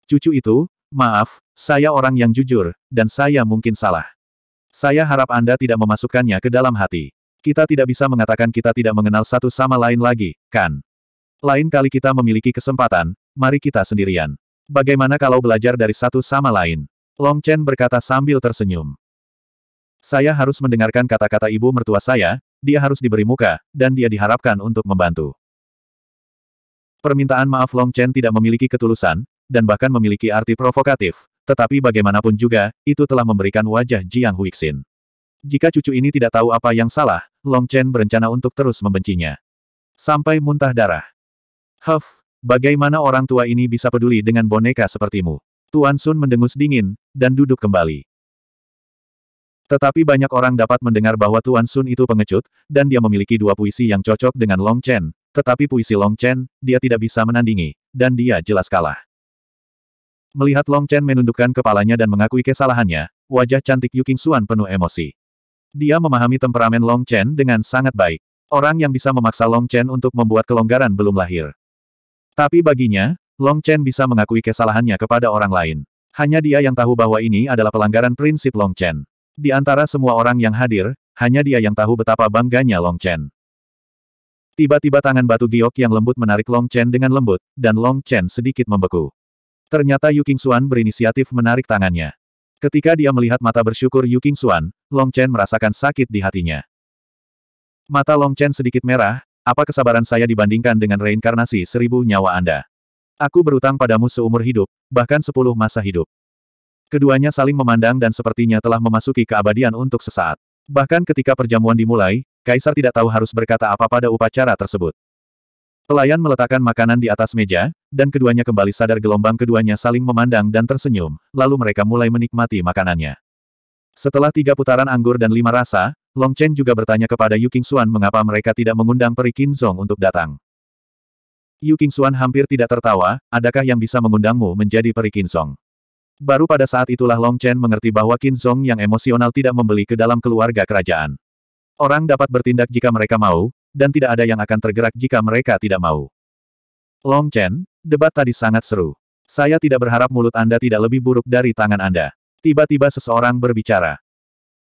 Cucu itu, maaf, saya orang yang jujur, dan saya mungkin salah. Saya harap Anda tidak memasukkannya ke dalam hati. Kita tidak bisa mengatakan kita tidak mengenal satu sama lain lagi, kan? Lain kali kita memiliki kesempatan, mari kita sendirian. Bagaimana kalau belajar dari satu sama lain? Long Chen berkata sambil tersenyum. Saya harus mendengarkan kata-kata ibu mertua saya, dia harus diberi muka, dan dia diharapkan untuk membantu. Permintaan maaf Long Chen tidak memiliki ketulusan, dan bahkan memiliki arti provokatif, tetapi bagaimanapun juga, itu telah memberikan wajah Jiang Huixin. Jika cucu ini tidak tahu apa yang salah, Long Chen berencana untuk terus membencinya. Sampai muntah darah. Huff, bagaimana orang tua ini bisa peduli dengan boneka sepertimu? Tuan Sun mendengus dingin, dan duduk kembali. Tetapi banyak orang dapat mendengar bahwa Tuan Sun itu pengecut, dan dia memiliki dua puisi yang cocok dengan Long Chen, tetapi puisi Long Chen, dia tidak bisa menandingi, dan dia jelas kalah. Melihat Long Chen menundukkan kepalanya dan mengakui kesalahannya, wajah cantik Yu Xuan penuh emosi. Dia memahami temperamen Long Chen dengan sangat baik. Orang yang bisa memaksa Long Chen untuk membuat kelonggaran belum lahir. Tapi baginya, Long Chen bisa mengakui kesalahannya kepada orang lain. Hanya dia yang tahu bahwa ini adalah pelanggaran prinsip Long Chen. Di antara semua orang yang hadir, hanya dia yang tahu betapa bangganya Long Chen. Tiba-tiba tangan batu giok yang lembut menarik Long Chen dengan lembut, dan Long Chen sedikit membeku. Ternyata Yu Xuan berinisiatif menarik tangannya. Ketika dia melihat mata bersyukur Yu Xuan. Long Chen merasakan sakit di hatinya. Mata Long Chen sedikit merah, apa kesabaran saya dibandingkan dengan reinkarnasi seribu nyawa Anda? Aku berutang padamu seumur hidup, bahkan sepuluh masa hidup. Keduanya saling memandang dan sepertinya telah memasuki keabadian untuk sesaat. Bahkan ketika perjamuan dimulai, Kaisar tidak tahu harus berkata apa pada upacara tersebut. Pelayan meletakkan makanan di atas meja, dan keduanya kembali sadar gelombang keduanya saling memandang dan tersenyum, lalu mereka mulai menikmati makanannya. Setelah tiga putaran anggur dan lima rasa, Long Chen juga bertanya kepada Yu Xuan mengapa mereka tidak mengundang Peri Qinzong untuk datang. Yu Xuan hampir tidak tertawa, adakah yang bisa mengundangmu menjadi Peri Qinzong? Baru pada saat itulah Long Chen mengerti bahwa Qinzong yang emosional tidak membeli ke dalam keluarga kerajaan. Orang dapat bertindak jika mereka mau, dan tidak ada yang akan tergerak jika mereka tidak mau. Long Chen, debat tadi sangat seru. Saya tidak berharap mulut Anda tidak lebih buruk dari tangan Anda. Tiba-tiba seseorang berbicara.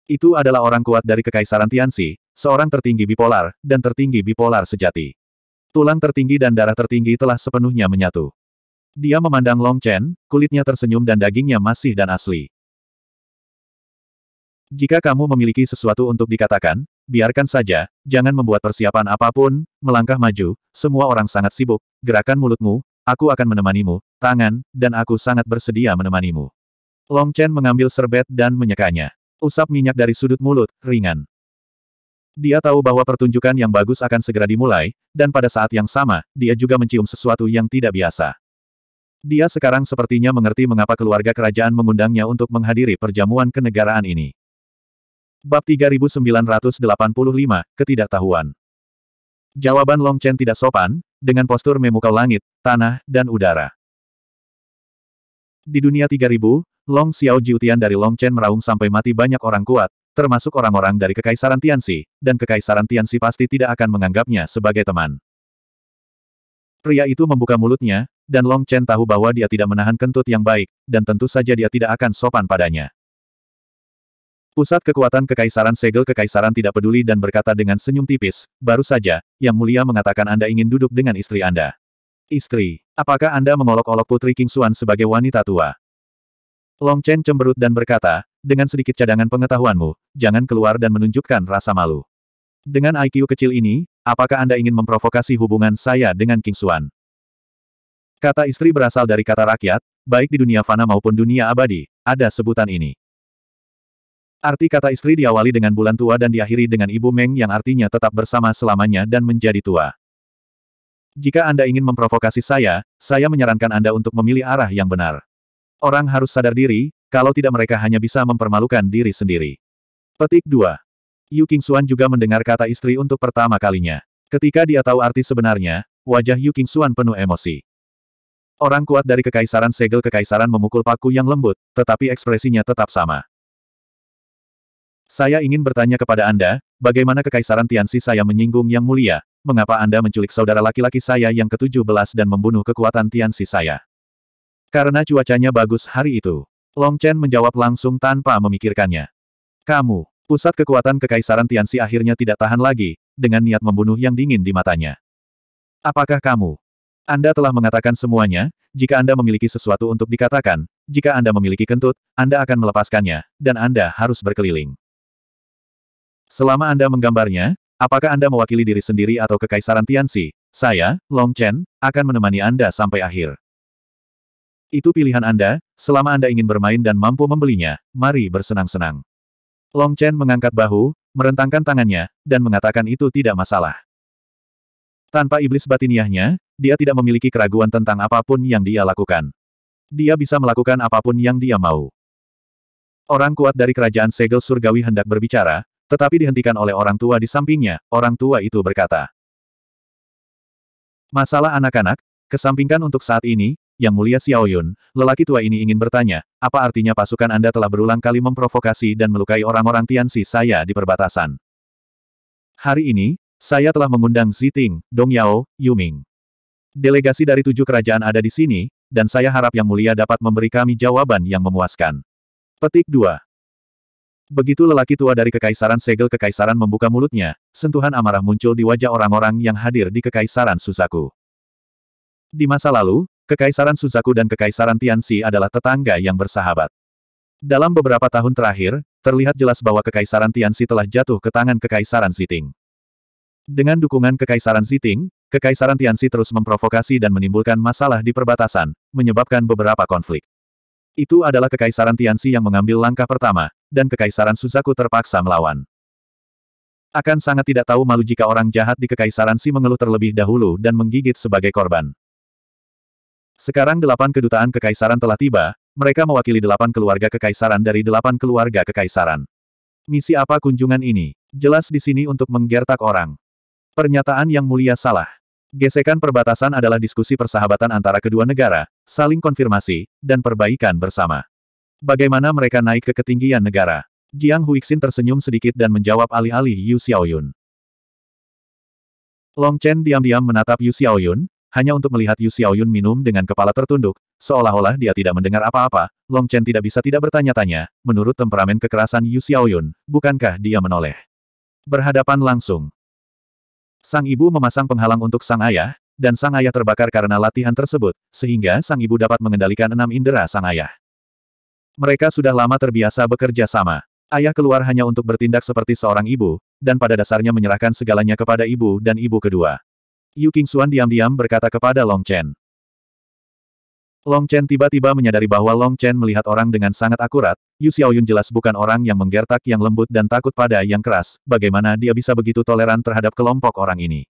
Itu adalah orang kuat dari Kekaisaran Tianxi, seorang tertinggi bipolar, dan tertinggi bipolar sejati. Tulang tertinggi dan darah tertinggi telah sepenuhnya menyatu. Dia memandang Long Chen, kulitnya tersenyum dan dagingnya masih dan asli. Jika kamu memiliki sesuatu untuk dikatakan, biarkan saja, jangan membuat persiapan apapun, melangkah maju, semua orang sangat sibuk, gerakan mulutmu, aku akan menemanimu, tangan, dan aku sangat bersedia menemanimu. Long Chen mengambil serbet dan menyekanya. Usap minyak dari sudut mulut, ringan. Dia tahu bahwa pertunjukan yang bagus akan segera dimulai, dan pada saat yang sama, dia juga mencium sesuatu yang tidak biasa. Dia sekarang sepertinya mengerti mengapa keluarga kerajaan mengundangnya untuk menghadiri perjamuan kenegaraan ini. Bab 3985, Ketidaktahuan Jawaban Long Chen tidak sopan, dengan postur memukau langit, tanah, dan udara. Di dunia 3000, Long Xiao Jiutian dari Long Chen meraung sampai mati banyak orang kuat, termasuk orang-orang dari Kekaisaran Tianxi, dan Kekaisaran Tianxi pasti tidak akan menganggapnya sebagai teman. Pria itu membuka mulutnya, dan Long Chen tahu bahwa dia tidak menahan kentut yang baik, dan tentu saja dia tidak akan sopan padanya. Pusat kekuatan Kekaisaran Segel Kekaisaran tidak peduli dan berkata dengan senyum tipis, baru saja, Yang Mulia mengatakan Anda ingin duduk dengan istri Anda. Istri, apakah Anda mengolok-olok Putri King Xuan sebagai wanita tua? Long Chen cemberut dan berkata, dengan sedikit cadangan pengetahuanmu, jangan keluar dan menunjukkan rasa malu. Dengan IQ kecil ini, apakah Anda ingin memprovokasi hubungan saya dengan King Xuan? Kata istri berasal dari kata rakyat, baik di dunia fana maupun dunia abadi, ada sebutan ini. Arti kata istri diawali dengan bulan tua dan diakhiri dengan ibu Meng yang artinya tetap bersama selamanya dan menjadi tua. Jika Anda ingin memprovokasi saya, saya menyarankan Anda untuk memilih arah yang benar. Orang harus sadar diri, kalau tidak mereka hanya bisa mempermalukan diri sendiri. Petik 2. Yu Xuan juga mendengar kata istri untuk pertama kalinya. Ketika dia tahu arti sebenarnya, wajah Yu Xuan penuh emosi. Orang kuat dari kekaisaran segel kekaisaran memukul paku yang lembut, tetapi ekspresinya tetap sama. Saya ingin bertanya kepada Anda, bagaimana kekaisaran Tianxi saya menyinggung yang mulia, mengapa Anda menculik saudara laki-laki saya yang ke-17 dan membunuh kekuatan Tianxi saya? Karena cuacanya bagus hari itu. Long Chen menjawab langsung tanpa memikirkannya. Kamu, pusat kekuatan kekaisaran Tianxi akhirnya tidak tahan lagi, dengan niat membunuh yang dingin di matanya. Apakah kamu? Anda telah mengatakan semuanya, jika Anda memiliki sesuatu untuk dikatakan, jika Anda memiliki kentut, Anda akan melepaskannya, dan Anda harus berkeliling. Selama Anda menggambarnya, apakah Anda mewakili diri sendiri atau kekaisaran Tianxi, saya, Long Chen, akan menemani Anda sampai akhir. Itu pilihan Anda, selama Anda ingin bermain dan mampu membelinya, mari bersenang-senang. Long Chen mengangkat bahu, merentangkan tangannya, dan mengatakan itu tidak masalah. Tanpa iblis batiniahnya, dia tidak memiliki keraguan tentang apapun yang dia lakukan. Dia bisa melakukan apapun yang dia mau. Orang kuat dari kerajaan segel surgawi hendak berbicara, tetapi dihentikan oleh orang tua di sampingnya, orang tua itu berkata. Masalah anak-anak, kesampingkan untuk saat ini, yang Mulia Xiaoyun, lelaki tua ini ingin bertanya, apa artinya pasukan Anda telah berulang kali memprovokasi dan melukai orang-orang Tianxi saya di perbatasan? Hari ini, saya telah mengundang Ziting, Dong Yao, Yuming. Delegasi dari tujuh kerajaan ada di sini, dan saya harap Yang Mulia dapat memberi kami jawaban yang memuaskan. Petik 2. Begitu lelaki tua dari Kekaisaran Segel Kekaisaran membuka mulutnya, sentuhan amarah muncul di wajah orang-orang yang hadir di Kekaisaran Susaku. Di masa lalu, Kekaisaran Suzaku dan Kekaisaran Tianxi adalah tetangga yang bersahabat. Dalam beberapa tahun terakhir, terlihat jelas bahwa Kekaisaran Tianxi telah jatuh ke tangan Kekaisaran Ziting. Dengan dukungan Kekaisaran Ziting, Kekaisaran Tianxi terus memprovokasi dan menimbulkan masalah di perbatasan, menyebabkan beberapa konflik. Itu adalah Kekaisaran Tianxi yang mengambil langkah pertama, dan Kekaisaran Suzaku terpaksa melawan. Akan sangat tidak tahu malu jika orang jahat di Kekaisaran Si mengeluh terlebih dahulu dan menggigit sebagai korban. Sekarang delapan kedutaan kekaisaran telah tiba, mereka mewakili delapan keluarga kekaisaran dari delapan keluarga kekaisaran. Misi apa kunjungan ini? Jelas di sini untuk menggertak orang. Pernyataan yang mulia salah. Gesekan perbatasan adalah diskusi persahabatan antara kedua negara, saling konfirmasi, dan perbaikan bersama. Bagaimana mereka naik ke ketinggian negara? Jiang Huixin tersenyum sedikit dan menjawab alih-alih Yu Xiaoyun. Long Chen diam-diam menatap Yu Xiaoyun, hanya untuk melihat Yu Xiaoyun minum dengan kepala tertunduk, seolah-olah dia tidak mendengar apa-apa, Long Chen tidak bisa tidak bertanya-tanya, menurut temperamen kekerasan Yu Xiaoyun, bukankah dia menoleh? Berhadapan langsung. Sang ibu memasang penghalang untuk sang ayah, dan sang ayah terbakar karena latihan tersebut, sehingga sang ibu dapat mengendalikan enam indera sang ayah. Mereka sudah lama terbiasa bekerja sama. Ayah keluar hanya untuk bertindak seperti seorang ibu, dan pada dasarnya menyerahkan segalanya kepada ibu dan ibu kedua. Yu Qingxuan diam-diam berkata kepada Long Chen. Long Chen tiba-tiba menyadari bahwa Long Chen melihat orang dengan sangat akurat, Yu Xiaoyun jelas bukan orang yang menggertak yang lembut dan takut pada yang keras, bagaimana dia bisa begitu toleran terhadap kelompok orang ini.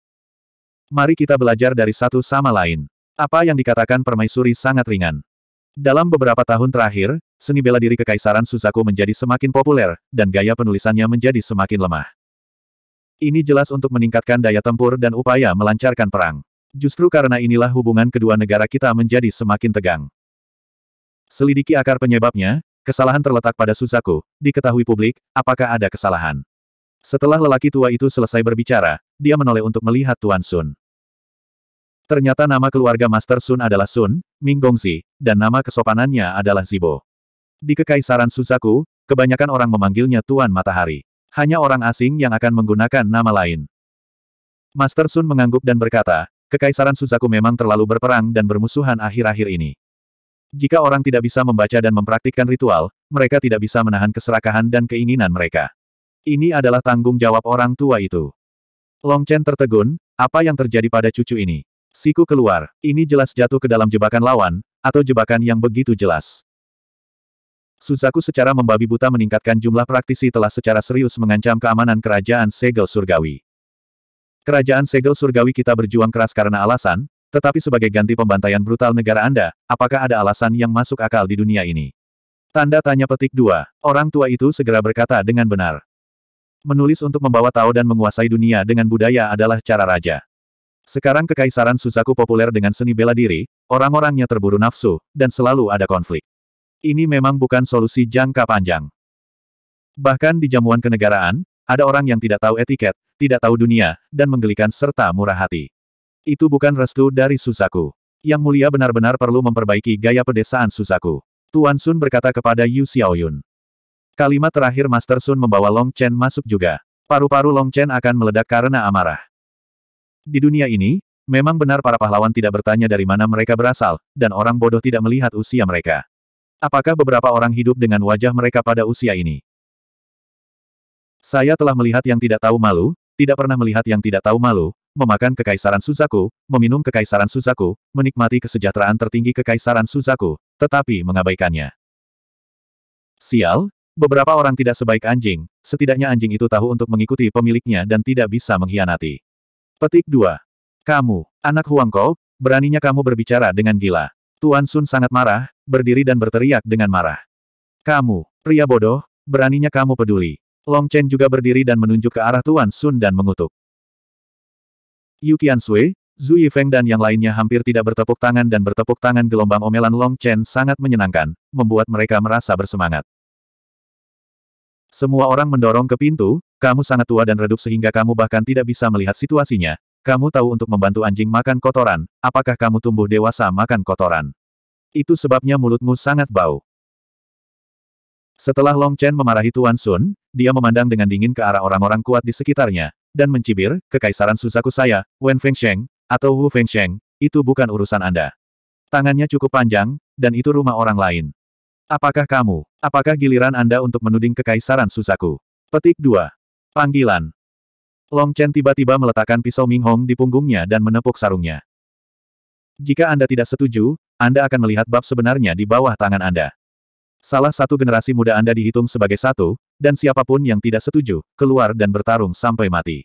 Mari kita belajar dari satu sama lain. Apa yang dikatakan permaisuri sangat ringan. Dalam beberapa tahun terakhir, seni bela diri kekaisaran Suzaku menjadi semakin populer, dan gaya penulisannya menjadi semakin lemah. Ini jelas untuk meningkatkan daya tempur dan upaya melancarkan perang. Justru karena inilah hubungan kedua negara kita menjadi semakin tegang. Selidiki akar penyebabnya, kesalahan terletak pada Suzaku, diketahui publik, apakah ada kesalahan. Setelah lelaki tua itu selesai berbicara, dia menoleh untuk melihat Tuan Sun. Ternyata nama keluarga Master Sun adalah Sun, Minggongzi, dan nama kesopanannya adalah Zibo. Di Kekaisaran Suzaku, kebanyakan orang memanggilnya Tuan Matahari hanya orang asing yang akan menggunakan nama lain. Master Sun mengangguk dan berkata, Kekaisaran Suzaku memang terlalu berperang dan bermusuhan akhir-akhir ini. Jika orang tidak bisa membaca dan mempraktikkan ritual, mereka tidak bisa menahan keserakahan dan keinginan mereka. Ini adalah tanggung jawab orang tua itu. Long Chen tertegun, apa yang terjadi pada cucu ini? Siku keluar, ini jelas jatuh ke dalam jebakan lawan, atau jebakan yang begitu jelas. Suzaku secara membabi buta meningkatkan jumlah praktisi telah secara serius mengancam keamanan kerajaan segel surgawi. Kerajaan segel surgawi kita berjuang keras karena alasan, tetapi sebagai ganti pembantaian brutal negara Anda, apakah ada alasan yang masuk akal di dunia ini? Tanda tanya petik dua. Orang tua itu segera berkata dengan benar. Menulis untuk membawa tahu dan menguasai dunia dengan budaya adalah cara raja. Sekarang kekaisaran Suzaku populer dengan seni bela diri, orang-orangnya terburu nafsu, dan selalu ada konflik. Ini memang bukan solusi jangka panjang. Bahkan di jamuan kenegaraan, ada orang yang tidak tahu etiket, tidak tahu dunia, dan menggelikan serta murah hati. Itu bukan restu dari Susaku. Yang mulia benar-benar perlu memperbaiki gaya pedesaan Susaku. Tuan Sun berkata kepada Yu Xiaoyun. Kalimat terakhir Master Sun membawa Long Chen masuk juga. Paru-paru Long Chen akan meledak karena amarah. Di dunia ini, memang benar para pahlawan tidak bertanya dari mana mereka berasal, dan orang bodoh tidak melihat usia mereka. Apakah beberapa orang hidup dengan wajah mereka pada usia ini? Saya telah melihat yang tidak tahu malu, tidak pernah melihat yang tidak tahu malu, memakan kekaisaran Suzaku, meminum kekaisaran Suzaku, menikmati kesejahteraan tertinggi kekaisaran Suzaku, tetapi mengabaikannya. Sial, beberapa orang tidak sebaik anjing, setidaknya anjing itu tahu untuk mengikuti pemiliknya dan tidak bisa mengkhianati. Petik 2. Kamu, anak Huangkou, beraninya kamu berbicara dengan gila. Tuan Sun sangat marah, berdiri dan berteriak dengan marah. Kamu, pria bodoh, beraninya kamu peduli. Long Chen juga berdiri dan menunjuk ke arah Tuan Sun dan mengutuk. Yu Sui, Zhu Yifeng dan yang lainnya hampir tidak bertepuk tangan dan bertepuk tangan gelombang omelan Long Chen sangat menyenangkan, membuat mereka merasa bersemangat. Semua orang mendorong ke pintu, kamu sangat tua dan redup sehingga kamu bahkan tidak bisa melihat situasinya, kamu tahu untuk membantu anjing makan kotoran, apakah kamu tumbuh dewasa makan kotoran? Itu sebabnya mulutmu sangat bau. Setelah Long Chen memarahi Tuan Sun, dia memandang dengan dingin ke arah orang-orang kuat di sekitarnya, dan mencibir, kekaisaran Suzaku saya, Wen Fengsheng, atau Wu Fengsheng, itu bukan urusan Anda. Tangannya cukup panjang, dan itu rumah orang lain. Apakah kamu? Apakah giliran Anda untuk menuding kekaisaran Suzaku? Petik 2. Panggilan. Long Chen tiba-tiba meletakkan pisau Ming Hong di punggungnya dan menepuk sarungnya. Jika Anda tidak setuju, Anda akan melihat bab sebenarnya di bawah tangan Anda. Salah satu generasi muda Anda dihitung sebagai satu, dan siapapun yang tidak setuju, keluar dan bertarung sampai mati.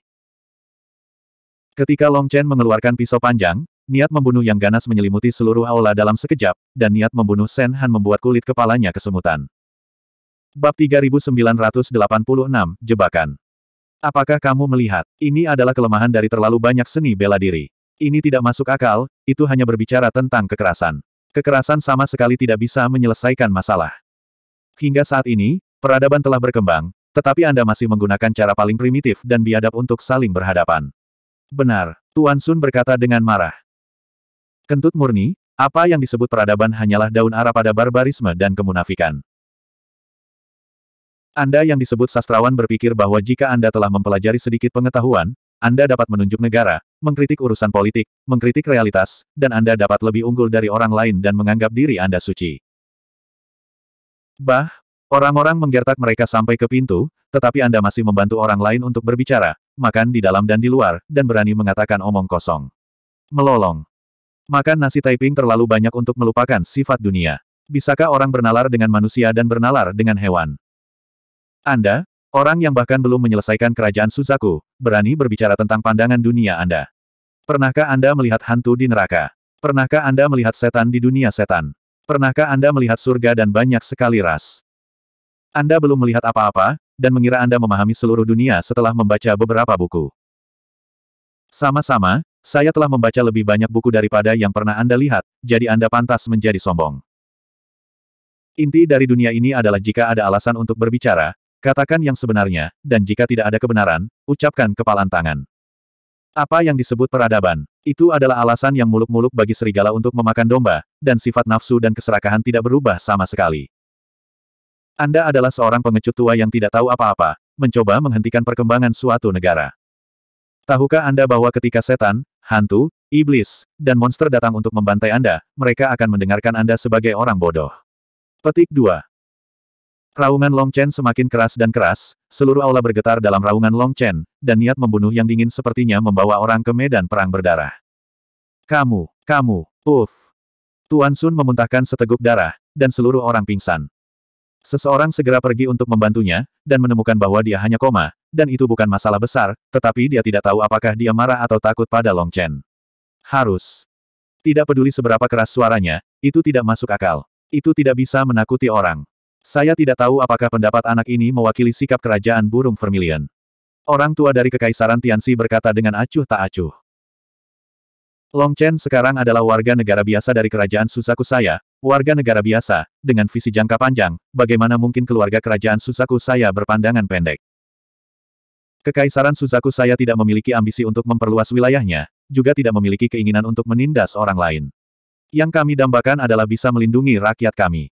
Ketika Long Chen mengeluarkan pisau panjang, niat membunuh yang ganas menyelimuti seluruh aula dalam sekejap, dan niat membunuh Shen Han membuat kulit kepalanya kesemutan. Bab 3986, Jebakan Apakah kamu melihat, ini adalah kelemahan dari terlalu banyak seni bela diri. Ini tidak masuk akal, itu hanya berbicara tentang kekerasan. Kekerasan sama sekali tidak bisa menyelesaikan masalah. Hingga saat ini, peradaban telah berkembang, tetapi Anda masih menggunakan cara paling primitif dan biadab untuk saling berhadapan. Benar, Tuan Sun berkata dengan marah. Kentut murni, apa yang disebut peradaban hanyalah daun arah pada barbarisme dan kemunafikan. Anda yang disebut sastrawan berpikir bahwa jika Anda telah mempelajari sedikit pengetahuan, Anda dapat menunjuk negara, mengkritik urusan politik, mengkritik realitas, dan Anda dapat lebih unggul dari orang lain dan menganggap diri Anda suci. Bah, orang-orang menggertak mereka sampai ke pintu, tetapi Anda masih membantu orang lain untuk berbicara, makan di dalam dan di luar, dan berani mengatakan omong kosong. Melolong. Makan nasi Taiping terlalu banyak untuk melupakan sifat dunia. Bisakah orang bernalar dengan manusia dan bernalar dengan hewan? Anda, orang yang bahkan belum menyelesaikan kerajaan Suzaku, berani berbicara tentang pandangan dunia Anda. Pernahkah Anda melihat hantu di neraka? Pernahkah Anda melihat setan di dunia setan? Pernahkah Anda melihat surga dan banyak sekali ras? Anda belum melihat apa-apa, dan mengira Anda memahami seluruh dunia setelah membaca beberapa buku. Sama-sama, saya telah membaca lebih banyak buku daripada yang pernah Anda lihat, jadi Anda pantas menjadi sombong. Inti dari dunia ini adalah jika ada alasan untuk berbicara, Katakan yang sebenarnya, dan jika tidak ada kebenaran, ucapkan kepalan tangan. Apa yang disebut peradaban? Itu adalah alasan yang muluk-muluk bagi serigala untuk memakan domba, dan sifat nafsu dan keserakahan tidak berubah sama sekali. Anda adalah seorang pengecut tua yang tidak tahu apa-apa, mencoba menghentikan perkembangan suatu negara. Tahukah Anda bahwa ketika setan, hantu, iblis, dan monster datang untuk membantai Anda, mereka akan mendengarkan Anda sebagai orang bodoh. Petik 2. Raungan Long Chen semakin keras dan keras, seluruh aula bergetar dalam raungan Long Chen, dan niat membunuh yang dingin sepertinya membawa orang ke medan perang berdarah. Kamu, kamu, uff. Tuan Sun memuntahkan seteguk darah, dan seluruh orang pingsan. Seseorang segera pergi untuk membantunya, dan menemukan bahwa dia hanya koma, dan itu bukan masalah besar, tetapi dia tidak tahu apakah dia marah atau takut pada Long Chen. Harus. Tidak peduli seberapa keras suaranya, itu tidak masuk akal. Itu tidak bisa menakuti orang. Saya tidak tahu apakah pendapat anak ini mewakili sikap kerajaan burung vermilion. Orang tua dari Kekaisaran Tianxi berkata dengan acuh tak acuh. Long Chen sekarang adalah warga negara biasa dari kerajaan Susaku saya, warga negara biasa, dengan visi jangka panjang, bagaimana mungkin keluarga kerajaan Susaku saya berpandangan pendek. Kekaisaran Suzaku saya tidak memiliki ambisi untuk memperluas wilayahnya, juga tidak memiliki keinginan untuk menindas orang lain. Yang kami dambakan adalah bisa melindungi rakyat kami.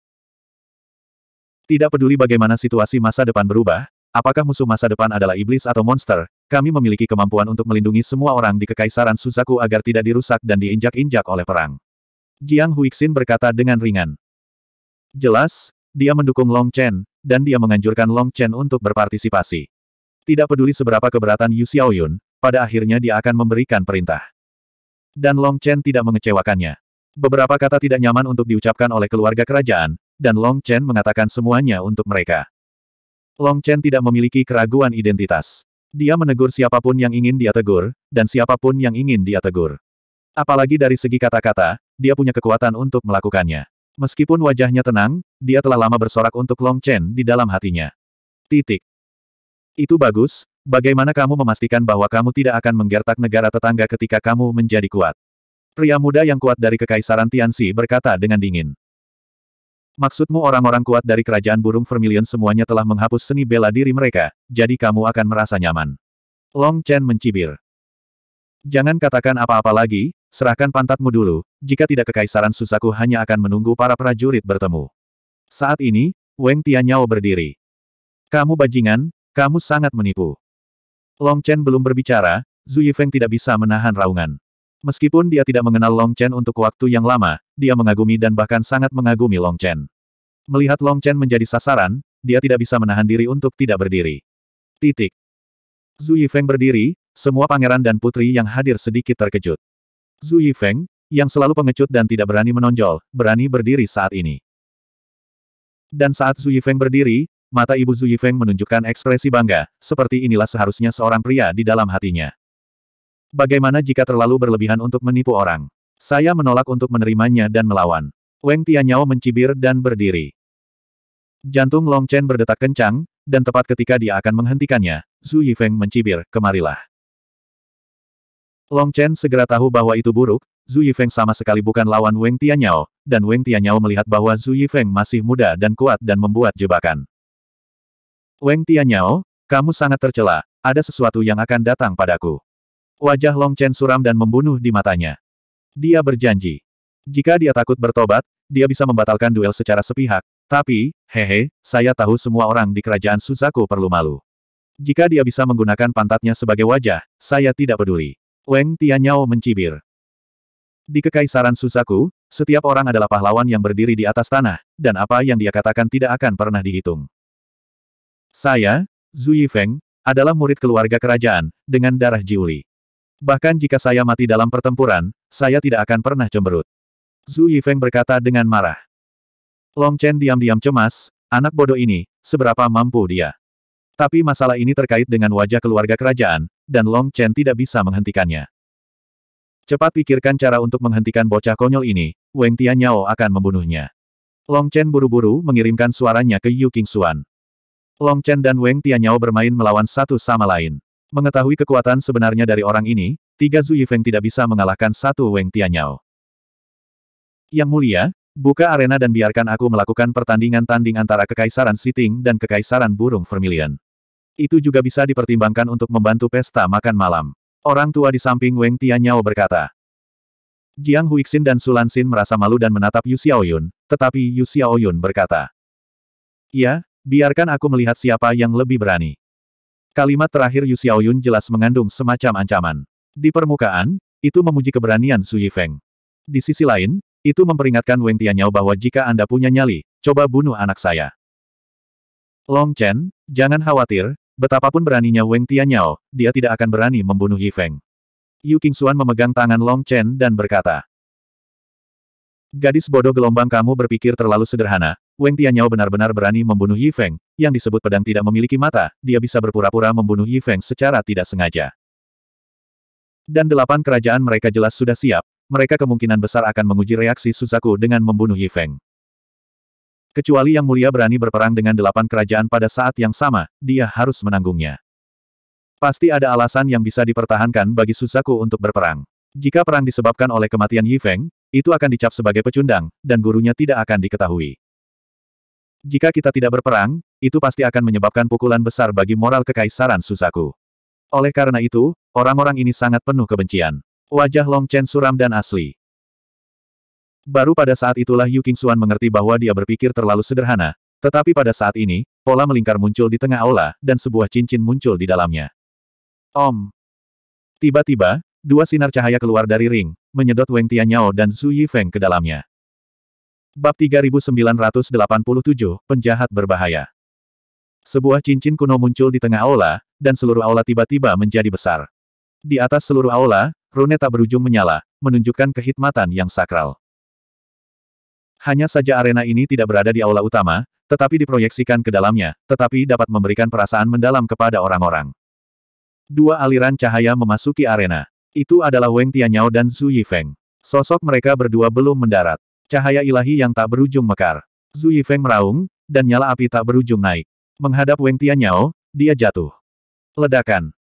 Tidak peduli bagaimana situasi masa depan berubah, apakah musuh masa depan adalah iblis atau monster, kami memiliki kemampuan untuk melindungi semua orang di Kekaisaran Suzaku agar tidak dirusak dan diinjak-injak oleh perang. Jiang Huixin berkata dengan ringan. Jelas, dia mendukung Long Chen, dan dia menganjurkan Long Chen untuk berpartisipasi. Tidak peduli seberapa keberatan Yu Xiaoyun, pada akhirnya dia akan memberikan perintah. Dan Long Chen tidak mengecewakannya. Beberapa kata tidak nyaman untuk diucapkan oleh keluarga kerajaan, dan Long Chen mengatakan semuanya untuk mereka. Long Chen tidak memiliki keraguan identitas. Dia menegur siapapun yang ingin dia tegur, dan siapapun yang ingin dia tegur. Apalagi dari segi kata-kata, dia punya kekuatan untuk melakukannya. Meskipun wajahnya tenang, dia telah lama bersorak untuk Long Chen di dalam hatinya. Titik. Itu bagus, bagaimana kamu memastikan bahwa kamu tidak akan menggertak negara tetangga ketika kamu menjadi kuat? Pria muda yang kuat dari Kekaisaran Tianxi berkata dengan dingin. Maksudmu orang-orang kuat dari kerajaan burung vermilion semuanya telah menghapus seni bela diri mereka, jadi kamu akan merasa nyaman. Long Chen mencibir. Jangan katakan apa-apa lagi, serahkan pantatmu dulu, jika tidak kekaisaran Susaku hanya akan menunggu para prajurit bertemu. Saat ini, Weng Tianyao berdiri. Kamu bajingan, kamu sangat menipu. Long Chen belum berbicara, Zhu Yifeng tidak bisa menahan raungan. Meskipun dia tidak mengenal Long Chen untuk waktu yang lama, dia mengagumi dan bahkan sangat mengagumi Long Chen. Melihat Long Chen menjadi sasaran, dia tidak bisa menahan diri untuk tidak berdiri. Titik. Zhu Yifeng berdiri, semua pangeran dan putri yang hadir sedikit terkejut. Zhu Yifeng, yang selalu pengecut dan tidak berani menonjol, berani berdiri saat ini. Dan saat Zhu Yifeng berdiri, mata ibu Zhu Yifeng menunjukkan ekspresi bangga, seperti inilah seharusnya seorang pria di dalam hatinya. Bagaimana jika terlalu berlebihan untuk menipu orang? Saya menolak untuk menerimanya dan melawan. Weng Tianyao mencibir dan berdiri. Jantung Long Chen berdetak kencang, dan tepat ketika dia akan menghentikannya, Zhu Yifeng mencibir, kemarilah. Long Chen segera tahu bahwa itu buruk, Zhu Yifeng sama sekali bukan lawan Weng Tianyao, dan Weng Tianyao melihat bahwa Zhu Yifeng masih muda dan kuat dan membuat jebakan. Weng Tianyao, kamu sangat tercela, ada sesuatu yang akan datang padaku. Wajah Long Chen suram dan membunuh di matanya. Dia berjanji. Jika dia takut bertobat, dia bisa membatalkan duel secara sepihak, tapi, hehe, saya tahu semua orang di kerajaan Suzaku perlu malu. Jika dia bisa menggunakan pantatnya sebagai wajah, saya tidak peduli. Weng Tianyao mencibir. Di Kekaisaran Suzaku, setiap orang adalah pahlawan yang berdiri di atas tanah, dan apa yang dia katakan tidak akan pernah dihitung. Saya, Zhu Yifeng, adalah murid keluarga kerajaan, dengan darah Jiuli. Bahkan jika saya mati dalam pertempuran, saya tidak akan pernah cemberut. Zhu Yifeng berkata dengan marah. Long Chen diam-diam cemas, anak bodoh ini, seberapa mampu dia. Tapi masalah ini terkait dengan wajah keluarga kerajaan, dan Long Chen tidak bisa menghentikannya. Cepat pikirkan cara untuk menghentikan bocah konyol ini, Weng Tianyao akan membunuhnya. Long Chen buru-buru mengirimkan suaranya ke Yu King Xuan. Long Chen dan Weng Tianyao bermain melawan satu sama lain. Mengetahui kekuatan sebenarnya dari orang ini, tiga Zhu Yifeng tidak bisa mengalahkan satu Weng Tianyao. Yang mulia, buka arena dan biarkan aku melakukan pertandingan tanding antara Kekaisaran Siting dan Kekaisaran Burung Vermilion. Itu juga bisa dipertimbangkan untuk membantu pesta makan malam. Orang tua di samping Weng Tianyao berkata. Jiang Huixin dan Sulansin merasa malu dan menatap Yu Xiaoyun, tetapi Yu Xiaoyun berkata. Ya, biarkan aku melihat siapa yang lebih berani. Kalimat terakhir Yu Xiaoyun jelas mengandung semacam ancaman. Di permukaan, itu memuji keberanian Su Yifeng. Di sisi lain, itu memperingatkan Weng Tianyao bahwa jika Anda punya nyali, coba bunuh anak saya. Long Chen, jangan khawatir, betapapun beraninya Weng Tianyao, dia tidak akan berani membunuh Yifeng. Yu Qingxuan memegang tangan Long Chen dan berkata, Gadis bodoh gelombang kamu berpikir terlalu sederhana. Weng Tianyao benar-benar berani membunuh Yi Feng, yang disebut pedang tidak memiliki mata, dia bisa berpura-pura membunuh Yi Feng secara tidak sengaja. Dan delapan kerajaan mereka jelas sudah siap, mereka kemungkinan besar akan menguji reaksi Suzaku dengan membunuh Yi Feng. Kecuali Yang Mulia berani berperang dengan delapan kerajaan pada saat yang sama, dia harus menanggungnya. Pasti ada alasan yang bisa dipertahankan bagi Suzaku untuk berperang. Jika perang disebabkan oleh kematian Yi Feng, itu akan dicap sebagai pecundang, dan gurunya tidak akan diketahui. Jika kita tidak berperang, itu pasti akan menyebabkan pukulan besar bagi moral kekaisaran Susaku. Oleh karena itu, orang-orang ini sangat penuh kebencian. Wajah Long Chen suram dan asli. Baru pada saat itulah Yu Xuan mengerti bahwa dia berpikir terlalu sederhana, tetapi pada saat ini, pola melingkar muncul di tengah aula, dan sebuah cincin muncul di dalamnya. Om. Tiba-tiba, Dua sinar cahaya keluar dari ring, menyedot Weng Tianyao dan Su Yifeng ke dalamnya. Bab 3987, Penjahat Berbahaya Sebuah cincin kuno muncul di tengah aula, dan seluruh aula tiba-tiba menjadi besar. Di atas seluruh aula, rune tak berujung menyala, menunjukkan kehikmatan yang sakral. Hanya saja arena ini tidak berada di aula utama, tetapi diproyeksikan ke dalamnya, tetapi dapat memberikan perasaan mendalam kepada orang-orang. Dua aliran cahaya memasuki arena. Itu adalah Wang Tianyao dan Zhu Yifeng. Sosok mereka berdua belum mendarat. Cahaya ilahi yang tak berujung mekar. Zhu Yifeng meraung, dan nyala api tak berujung naik. Menghadap Wang Tianyao, dia jatuh. Ledakan.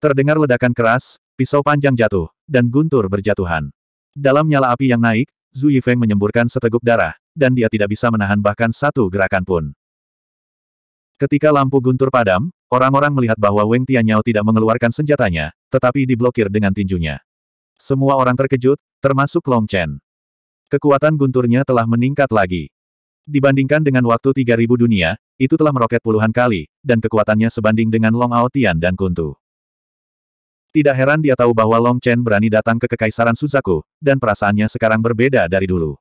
Terdengar ledakan keras, pisau panjang jatuh, dan guntur berjatuhan. Dalam nyala api yang naik, Zhu Yifeng menyemburkan seteguk darah, dan dia tidak bisa menahan bahkan satu gerakan pun. Ketika lampu guntur padam, orang-orang melihat bahwa Weng Tianyao tidak mengeluarkan senjatanya, tetapi diblokir dengan tinjunya. Semua orang terkejut, termasuk Long Chen. Kekuatan gunturnya telah meningkat lagi. Dibandingkan dengan waktu 3000 dunia, itu telah meroket puluhan kali, dan kekuatannya sebanding dengan Long Ao Tian dan Kuntu. Tidak heran dia tahu bahwa Long Chen berani datang ke Kekaisaran Suzaku, dan perasaannya sekarang berbeda dari dulu.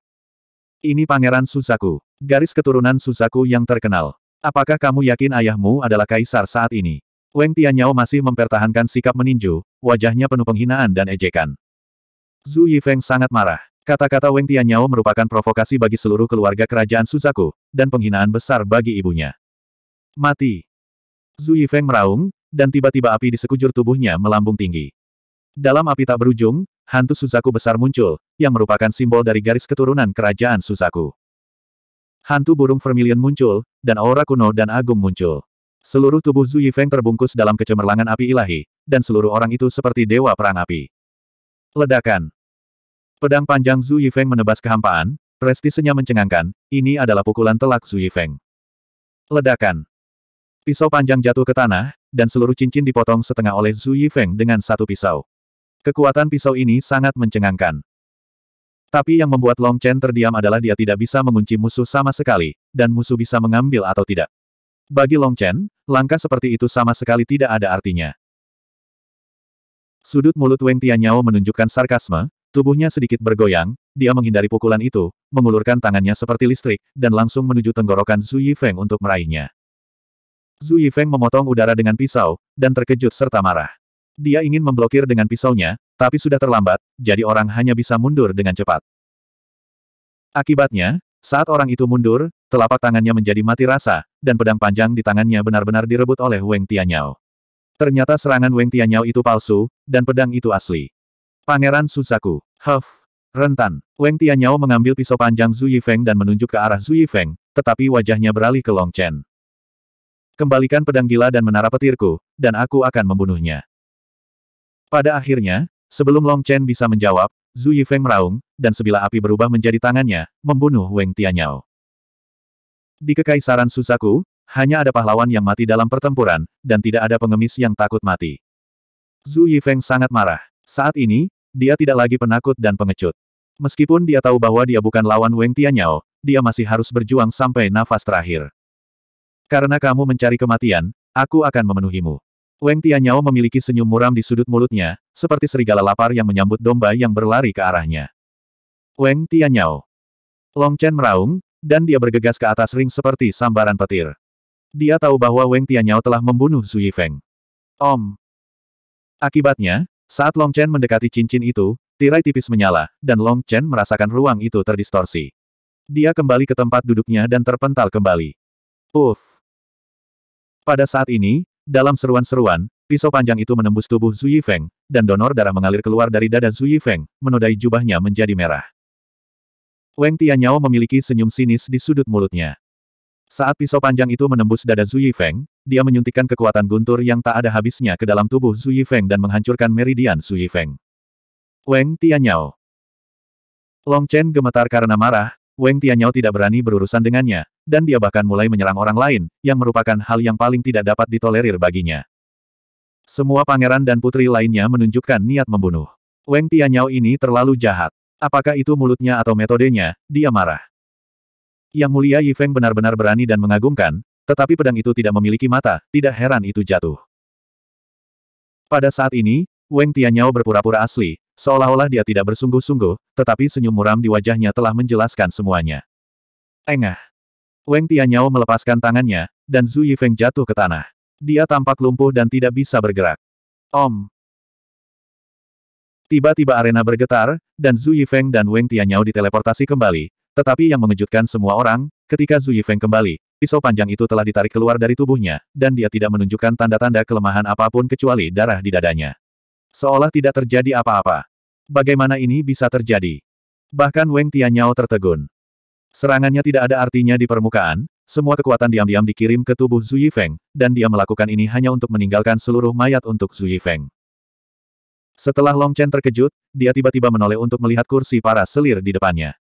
Ini Pangeran Suzaku, garis keturunan Suzaku yang terkenal. Apakah kamu yakin ayahmu adalah kaisar saat ini? Weng Tianyao masih mempertahankan sikap meninju, wajahnya penuh penghinaan dan ejekan. Zhu Yifeng sangat marah. Kata-kata Weng Tianyao merupakan provokasi bagi seluruh keluarga kerajaan Suzaku, dan penghinaan besar bagi ibunya. Mati. Zhu Yifeng meraung, dan tiba-tiba api di sekujur tubuhnya melambung tinggi. Dalam api tak berujung, hantu Suzaku besar muncul, yang merupakan simbol dari garis keturunan kerajaan Suzaku. Hantu burung vermilion muncul, dan aura kuno dan agung muncul. Seluruh tubuh Zui Feng terbungkus dalam kecemerlangan api ilahi, dan seluruh orang itu seperti dewa perang api. Ledakan. Pedang panjang Zui Feng menebas kehampaan, prestisenya mencengangkan, ini adalah pukulan telak Zui Feng. Ledakan. Pisau panjang jatuh ke tanah, dan seluruh cincin dipotong setengah oleh Zui Feng dengan satu pisau. Kekuatan pisau ini sangat mencengangkan. Tapi yang membuat Long Chen terdiam adalah dia tidak bisa mengunci musuh sama sekali, dan musuh bisa mengambil atau tidak. Bagi Long Chen, langkah seperti itu sama sekali tidak ada artinya. Sudut mulut Weng Tianyao menunjukkan sarkasme, tubuhnya sedikit bergoyang, dia menghindari pukulan itu, mengulurkan tangannya seperti listrik, dan langsung menuju tenggorokan Zhu Yifeng untuk meraihnya. Zhu Yifeng memotong udara dengan pisau, dan terkejut serta marah. Dia ingin memblokir dengan pisaunya, tapi sudah terlambat, jadi orang hanya bisa mundur dengan cepat. Akibatnya, saat orang itu mundur, telapak tangannya menjadi mati rasa, dan pedang panjang di tangannya benar-benar direbut oleh Weng Tianyao. Ternyata serangan Weng Tianyao itu palsu, dan pedang itu asli. Pangeran Susaku, Huff, rentan. Weng Tianyao mengambil pisau panjang Zhu Yifeng dan menunjuk ke arah Zhu Yifeng, tetapi wajahnya beralih ke Long Chen. Kembalikan pedang gila dan menara petirku, dan aku akan membunuhnya. Pada akhirnya, sebelum Long Chen bisa menjawab, Zhu Yifeng meraung, dan sebilah api berubah menjadi tangannya, membunuh Weng Tianyao. Di Kekaisaran Susaku, hanya ada pahlawan yang mati dalam pertempuran, dan tidak ada pengemis yang takut mati. Zhu Yifeng sangat marah. Saat ini, dia tidak lagi penakut dan pengecut. Meskipun dia tahu bahwa dia bukan lawan Weng Tianyao, dia masih harus berjuang sampai nafas terakhir. Karena kamu mencari kematian, aku akan memenuhimu. Weng Tianyao memiliki senyum muram di sudut mulutnya, seperti serigala lapar yang menyambut domba yang berlari ke arahnya. Weng Tianyao. Long Chen meraung, dan dia bergegas ke atas ring seperti sambaran petir. Dia tahu bahwa Weng Tianyao telah membunuh Zui Feng. Om. Akibatnya, saat Long Chen mendekati cincin itu, tirai tipis menyala, dan Long Chen merasakan ruang itu terdistorsi. Dia kembali ke tempat duduknya dan terpental kembali. Uff. Pada saat ini, dalam seruan-seruan, pisau panjang itu menembus tubuh Zui Feng, dan donor darah mengalir keluar dari dada Zui Feng, menodai jubahnya menjadi merah. Weng Tianyao memiliki senyum sinis di sudut mulutnya. Saat pisau panjang itu menembus dada Zui Feng, dia menyuntikkan kekuatan guntur yang tak ada habisnya ke dalam tubuh Zui Feng dan menghancurkan meridian Zui Feng. Weng Tianyao. Long Chen gemetar karena marah, Weng Tianyao tidak berani berurusan dengannya, dan dia bahkan mulai menyerang orang lain, yang merupakan hal yang paling tidak dapat ditolerir baginya. Semua pangeran dan putri lainnya menunjukkan niat membunuh. Weng Tianyao ini terlalu jahat. Apakah itu mulutnya atau metodenya, dia marah. Yang mulia Yifeng benar-benar berani dan mengagumkan, tetapi pedang itu tidak memiliki mata, tidak heran itu jatuh. Pada saat ini, Weng Tianyao berpura-pura asli, Seolah-olah dia tidak bersungguh-sungguh, tetapi senyum muram di wajahnya telah menjelaskan semuanya. Engah. Weng Tianyao melepaskan tangannya, dan Zhu Yifeng jatuh ke tanah. Dia tampak lumpuh dan tidak bisa bergerak. Om. Tiba-tiba arena bergetar, dan Zhu Yifeng dan Weng Tianyao diteleportasi kembali, tetapi yang mengejutkan semua orang, ketika Zhu Yifeng kembali, pisau panjang itu telah ditarik keluar dari tubuhnya, dan dia tidak menunjukkan tanda-tanda kelemahan apapun kecuali darah di dadanya. Seolah tidak terjadi apa-apa. Bagaimana ini bisa terjadi? Bahkan Weng Tianyao tertegun. Serangannya tidak ada artinya di permukaan, semua kekuatan diam-diam dikirim ke tubuh Zui Feng, dan dia melakukan ini hanya untuk meninggalkan seluruh mayat untuk Zui Feng. Setelah Long Chen terkejut, dia tiba-tiba menoleh untuk melihat kursi para selir di depannya.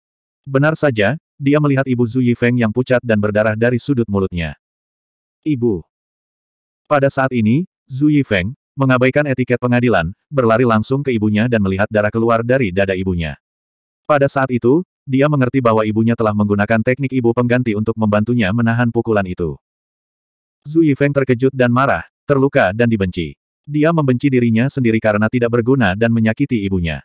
Benar saja, dia melihat ibu Zui Feng yang pucat dan berdarah dari sudut mulutnya. Ibu. Pada saat ini, Zui Feng, mengabaikan etiket pengadilan, berlari langsung ke ibunya dan melihat darah keluar dari dada ibunya. Pada saat itu, dia mengerti bahwa ibunya telah menggunakan teknik ibu pengganti untuk membantunya menahan pukulan itu. Zui Feng terkejut dan marah, terluka dan dibenci. Dia membenci dirinya sendiri karena tidak berguna dan menyakiti ibunya.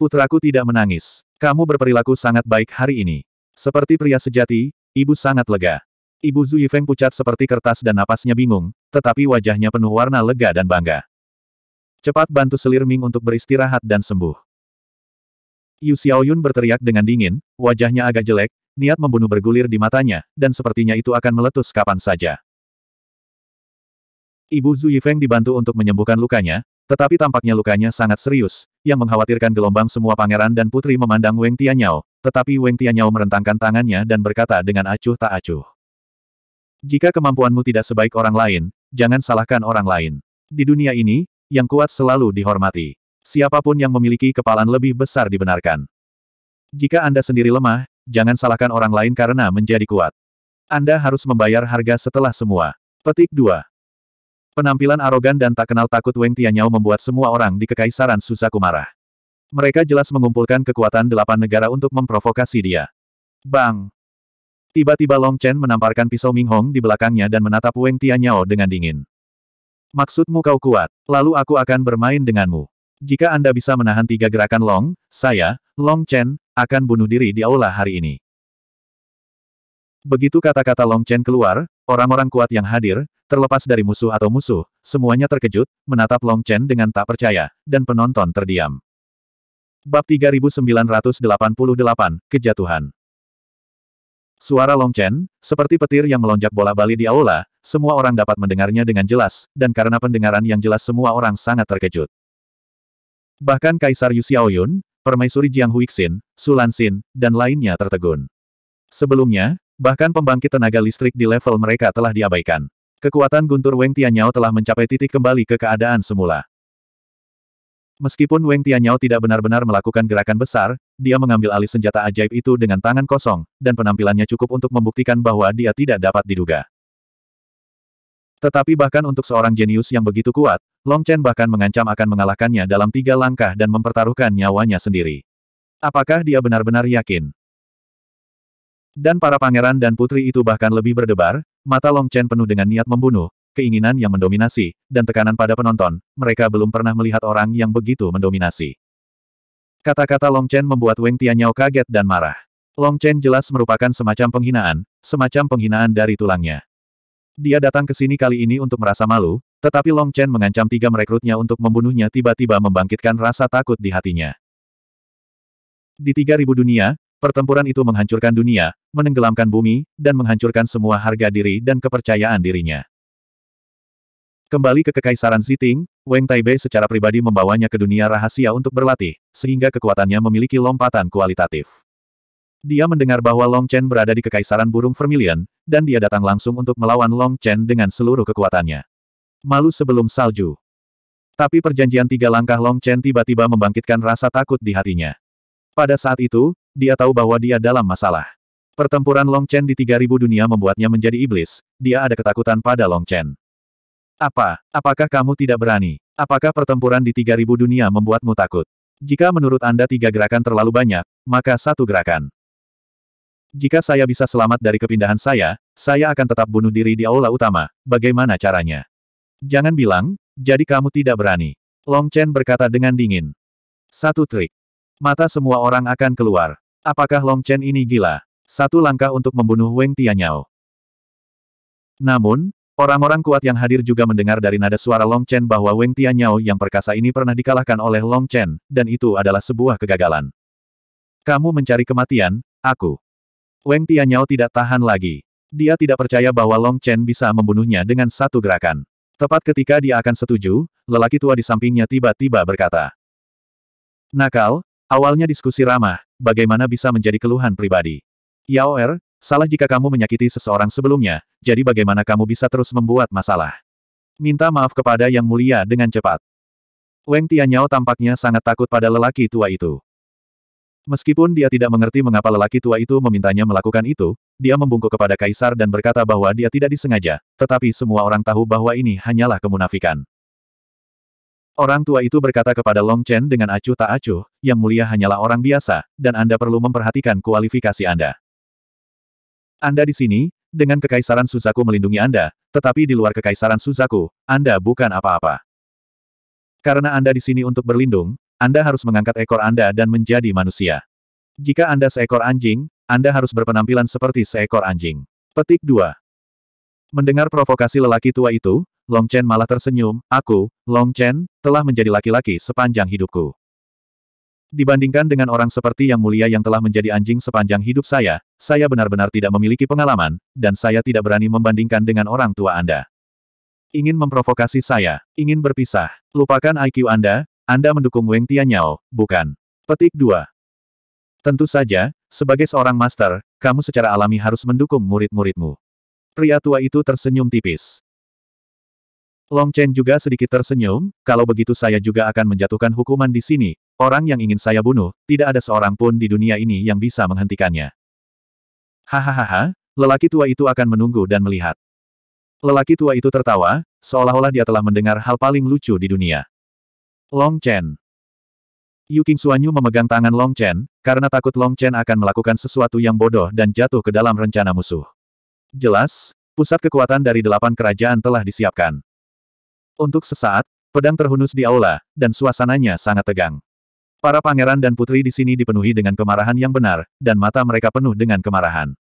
Putraku tidak menangis. Kamu berperilaku sangat baik hari ini. Seperti pria sejati, ibu sangat lega. Ibu Yifeng pucat seperti kertas dan napasnya bingung, tetapi wajahnya penuh warna lega dan bangga. Cepat bantu selir Ming untuk beristirahat dan sembuh. Yu Xiaoyun berteriak dengan dingin, wajahnya agak jelek, niat membunuh bergulir di matanya, dan sepertinya itu akan meletus kapan saja. Ibu Yifeng dibantu untuk menyembuhkan lukanya, tetapi tampaknya lukanya sangat serius, yang mengkhawatirkan gelombang semua pangeran dan putri memandang Weng Tianyao, tetapi Weng Tianyao merentangkan tangannya dan berkata dengan acuh tak acuh. Jika kemampuanmu tidak sebaik orang lain, jangan salahkan orang lain. Di dunia ini, yang kuat selalu dihormati. Siapapun yang memiliki kepalan lebih besar dibenarkan. Jika Anda sendiri lemah, jangan salahkan orang lain karena menjadi kuat. Anda harus membayar harga setelah semua. Petik 2. Penampilan arogan dan tak kenal takut Weng Tianyao membuat semua orang di Kekaisaran susaku marah. Mereka jelas mengumpulkan kekuatan delapan negara untuk memprovokasi dia. Bang! Tiba-tiba Long Chen menamparkan pisau Ming Hong di belakangnya dan menatap Weng Tianyao dengan dingin. Maksudmu kau kuat, lalu aku akan bermain denganmu. Jika Anda bisa menahan tiga gerakan Long, saya, Long Chen, akan bunuh diri di aula hari ini. Begitu kata-kata Long Chen keluar, orang-orang kuat yang hadir, terlepas dari musuh atau musuh, semuanya terkejut, menatap Long Chen dengan tak percaya, dan penonton terdiam. Bab 3988, Kejatuhan Suara Long Chen, seperti petir yang melonjak bola bali di aula, semua orang dapat mendengarnya dengan jelas, dan karena pendengaran yang jelas semua orang sangat terkejut. Bahkan Kaisar Yu Xiaoyun, Permaisuri Jiang Huixin, Sulan Xin, dan lainnya tertegun. Sebelumnya, bahkan pembangkit tenaga listrik di level mereka telah diabaikan. Kekuatan guntur Weng Tianyao telah mencapai titik kembali ke keadaan semula. Meskipun Weng Tianyao tidak benar-benar melakukan gerakan besar, dia mengambil alih senjata ajaib itu dengan tangan kosong, dan penampilannya cukup untuk membuktikan bahwa dia tidak dapat diduga. Tetapi bahkan untuk seorang jenius yang begitu kuat, Long Chen bahkan mengancam akan mengalahkannya dalam tiga langkah dan mempertaruhkan nyawanya sendiri. Apakah dia benar-benar yakin? Dan para pangeran dan putri itu bahkan lebih berdebar, mata Long Chen penuh dengan niat membunuh, keinginan yang mendominasi, dan tekanan pada penonton, mereka belum pernah melihat orang yang begitu mendominasi. Kata-kata Long Chen membuat Weng Tianyao kaget dan marah. Long Chen jelas merupakan semacam penghinaan, semacam penghinaan dari tulangnya. Dia datang ke sini kali ini untuk merasa malu, tetapi Long Chen mengancam tiga merekrutnya untuk membunuhnya tiba-tiba membangkitkan rasa takut di hatinya. Di tiga ribu dunia, Pertempuran itu menghancurkan dunia, menenggelamkan bumi, dan menghancurkan semua harga diri dan kepercayaan dirinya. Kembali ke Kekaisaran Siting, Weng Taibei secara pribadi membawanya ke dunia rahasia untuk berlatih, sehingga kekuatannya memiliki lompatan kualitatif. Dia mendengar bahwa Long Chen berada di Kekaisaran Burung Vermilion, dan dia datang langsung untuk melawan Long Chen dengan seluruh kekuatannya. Malu sebelum salju. Tapi perjanjian tiga langkah Long Chen tiba-tiba membangkitkan rasa takut di hatinya. Pada saat itu, dia tahu bahwa dia dalam masalah. Pertempuran Long Chen di 3000 dunia membuatnya menjadi iblis, dia ada ketakutan pada Long Chen. Apa? Apakah kamu tidak berani? Apakah pertempuran di 3000 dunia membuatmu takut? Jika menurut Anda tiga gerakan terlalu banyak, maka satu gerakan. Jika saya bisa selamat dari kepindahan saya, saya akan tetap bunuh diri di aula utama. Bagaimana caranya? Jangan bilang, jadi kamu tidak berani. Long Chen berkata dengan dingin. Satu trik. Mata semua orang akan keluar. Apakah Long Chen ini gila? Satu langkah untuk membunuh Weng Tianyao. Namun, Orang-orang kuat yang hadir juga mendengar dari nada suara Long Chen bahwa Weng Tianyao yang perkasa ini pernah dikalahkan oleh Long Chen, dan itu adalah sebuah kegagalan. Kamu mencari kematian, aku. Weng Tianyao tidak tahan lagi. Dia tidak percaya bahwa Long Chen bisa membunuhnya dengan satu gerakan. Tepat ketika dia akan setuju, lelaki tua di sampingnya tiba-tiba berkata. Nakal, awalnya diskusi ramah, bagaimana bisa menjadi keluhan pribadi. Yao Er, Salah jika kamu menyakiti seseorang sebelumnya, jadi bagaimana kamu bisa terus membuat masalah? Minta maaf kepada Yang Mulia dengan cepat. Weng Tianyao tampaknya sangat takut pada lelaki tua itu. Meskipun dia tidak mengerti mengapa lelaki tua itu memintanya melakukan itu, dia membungkuk kepada kaisar dan berkata bahwa dia tidak disengaja, tetapi semua orang tahu bahwa ini hanyalah kemunafikan. Orang tua itu berkata kepada Long Chen dengan acuh tak acuh, yang mulia hanyalah orang biasa, dan Anda perlu memperhatikan kualifikasi Anda. Anda di sini, dengan kekaisaran Suzaku melindungi Anda, tetapi di luar kekaisaran Suzaku, Anda bukan apa-apa. Karena Anda di sini untuk berlindung, Anda harus mengangkat ekor Anda dan menjadi manusia. Jika Anda seekor anjing, Anda harus berpenampilan seperti seekor anjing. Petik 2. Mendengar provokasi lelaki tua itu, Long Chen malah tersenyum, aku, Long Chen, telah menjadi laki-laki sepanjang hidupku. Dibandingkan dengan orang seperti Yang Mulia yang telah menjadi anjing sepanjang hidup saya, saya benar-benar tidak memiliki pengalaman, dan saya tidak berani membandingkan dengan orang tua Anda. Ingin memprovokasi saya, ingin berpisah. Lupakan IQ Anda, Anda mendukung Weng Tianyao, bukan. Petik 2. Tentu saja, sebagai seorang master, kamu secara alami harus mendukung murid-muridmu. Pria tua itu tersenyum tipis. Long Chen juga sedikit tersenyum, kalau begitu saya juga akan menjatuhkan hukuman di sini, orang yang ingin saya bunuh, tidak ada seorang pun di dunia ini yang bisa menghentikannya. Hahaha, lelaki tua itu akan menunggu dan melihat. Lelaki tua itu tertawa, seolah-olah dia telah mendengar hal paling lucu di dunia. Long Chen Yu King Suanyu memegang tangan Long Chen, karena takut Long Chen akan melakukan sesuatu yang bodoh dan jatuh ke dalam rencana musuh. Jelas, pusat kekuatan dari delapan kerajaan telah disiapkan. Untuk sesaat, pedang terhunus di aula, dan suasananya sangat tegang. Para pangeran dan putri di sini dipenuhi dengan kemarahan yang benar, dan mata mereka penuh dengan kemarahan.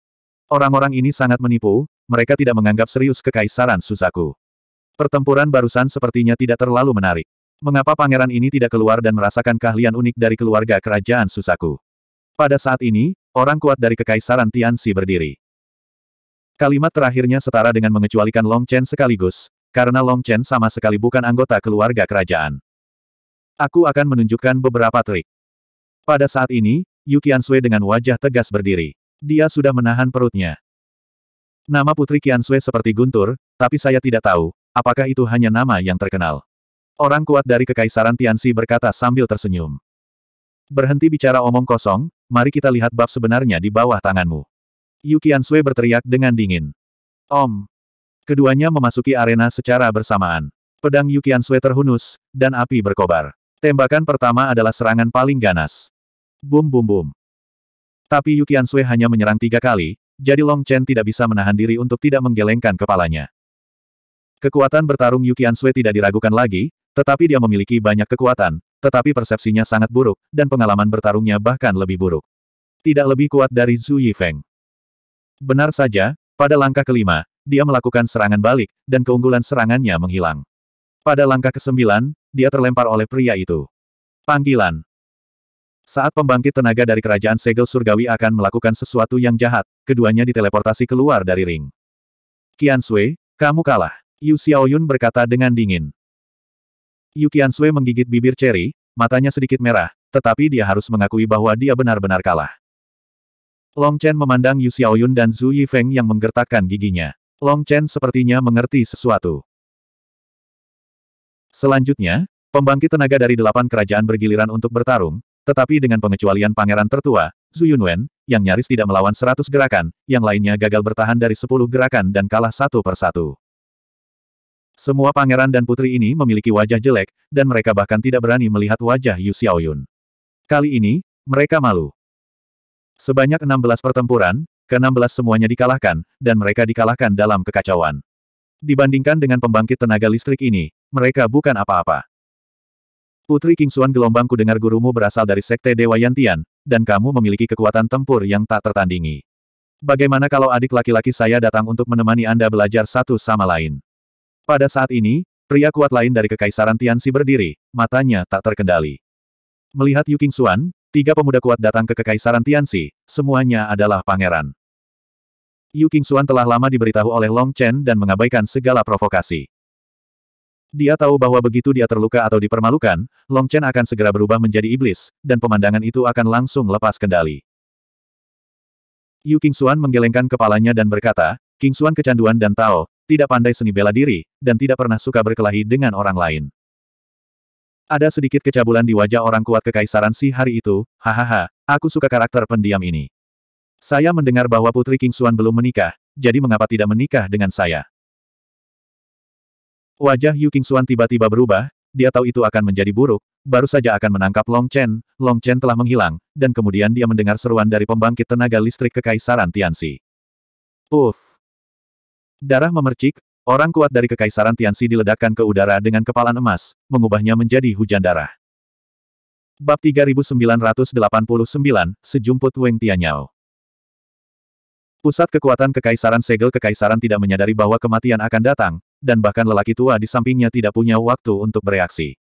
Orang-orang ini sangat menipu, mereka tidak menganggap serius kekaisaran Suzaku. Pertempuran barusan sepertinya tidak terlalu menarik. Mengapa pangeran ini tidak keluar dan merasakan keahlian unik dari keluarga kerajaan Suzaku? Pada saat ini, orang kuat dari kekaisaran Tianxi berdiri. Kalimat terakhirnya setara dengan mengecualikan Long Chen sekaligus, karena Long Chen sama sekali bukan anggota keluarga kerajaan. Aku akan menunjukkan beberapa trik. Pada saat ini, Yu Qianshui dengan wajah tegas berdiri. Dia sudah menahan perutnya. Nama putri Qianshui seperti Guntur, tapi saya tidak tahu, apakah itu hanya nama yang terkenal. Orang kuat dari Kekaisaran Tianxi berkata sambil tersenyum. Berhenti bicara omong kosong, mari kita lihat bab sebenarnya di bawah tanganmu. Yu Qianshui berteriak dengan dingin. Om, Keduanya memasuki arena secara bersamaan. Pedang Yukian Sui terhunus, dan api berkobar. Tembakan pertama adalah serangan paling ganas. Bum bum bum. Tapi Yukian Sui hanya menyerang tiga kali, jadi Long Chen tidak bisa menahan diri untuk tidak menggelengkan kepalanya. Kekuatan bertarung Yukian Sui tidak diragukan lagi, tetapi dia memiliki banyak kekuatan, tetapi persepsinya sangat buruk, dan pengalaman bertarungnya bahkan lebih buruk. Tidak lebih kuat dari Zhu Yifeng. Benar saja, pada langkah kelima, dia melakukan serangan balik, dan keunggulan serangannya menghilang. Pada langkah ke kesembilan, dia terlempar oleh pria itu. Panggilan. Saat pembangkit tenaga dari kerajaan segel surgawi akan melakukan sesuatu yang jahat, keduanya diteleportasi keluar dari ring. Qian Sui, kamu kalah. Yu Xiaoyun berkata dengan dingin. Yu Qian Sui menggigit bibir ceri, matanya sedikit merah, tetapi dia harus mengakui bahwa dia benar-benar kalah. Long Chen memandang Yu Xiaoyun dan Zhu Yifeng yang menggertakkan giginya. Long Chen sepertinya mengerti sesuatu. Selanjutnya, pembangkit tenaga dari delapan kerajaan bergiliran untuk bertarung, tetapi dengan pengecualian pangeran tertua, Zhu Yunwen, yang nyaris tidak melawan seratus gerakan, yang lainnya gagal bertahan dari sepuluh gerakan dan kalah satu per satu. Semua pangeran dan putri ini memiliki wajah jelek, dan mereka bahkan tidak berani melihat wajah Yu Xiaoyun. Kali ini, mereka malu. Sebanyak 16 pertempuran, ke-16 semuanya dikalahkan, dan mereka dikalahkan dalam kekacauan. Dibandingkan dengan pembangkit tenaga listrik ini, mereka bukan apa-apa. Putri King gelombang kudengar dengar gurumu berasal dari sekte Dewa Yantian, dan kamu memiliki kekuatan tempur yang tak tertandingi. Bagaimana kalau adik laki-laki saya datang untuk menemani Anda belajar satu sama lain? Pada saat ini, pria kuat lain dari Kekaisaran Tianxi berdiri, matanya tak terkendali. Melihat Yu King Xuan, tiga pemuda kuat datang ke Kekaisaran Tianxi, semuanya adalah pangeran. Yu Qingxuan telah lama diberitahu oleh Long Chen dan mengabaikan segala provokasi. Dia tahu bahwa begitu dia terluka atau dipermalukan, Long Chen akan segera berubah menjadi iblis, dan pemandangan itu akan langsung lepas kendali. Yu Qingxuan menggelengkan kepalanya dan berkata, Qingxuan kecanduan dan Tao, tidak pandai seni bela diri, dan tidak pernah suka berkelahi dengan orang lain. Ada sedikit kecabulan di wajah orang kuat kekaisaran si hari itu, hahaha, aku suka karakter pendiam ini. Saya mendengar bahwa Putri King Xuan belum menikah, jadi mengapa tidak menikah dengan saya? Wajah Yu Kingsuan tiba-tiba berubah, dia tahu itu akan menjadi buruk, baru saja akan menangkap Long Chen, Long Chen telah menghilang, dan kemudian dia mendengar seruan dari pembangkit tenaga listrik Kekaisaran Tianxi. Uff! Darah memercik, orang kuat dari Kekaisaran Tianxi diledakkan ke udara dengan kepalan emas, mengubahnya menjadi hujan darah. Bab 3989, Sejumput Weng Tianyao Pusat kekuatan Kekaisaran Segel Kekaisaran tidak menyadari bahwa kematian akan datang, dan bahkan lelaki tua di sampingnya tidak punya waktu untuk bereaksi.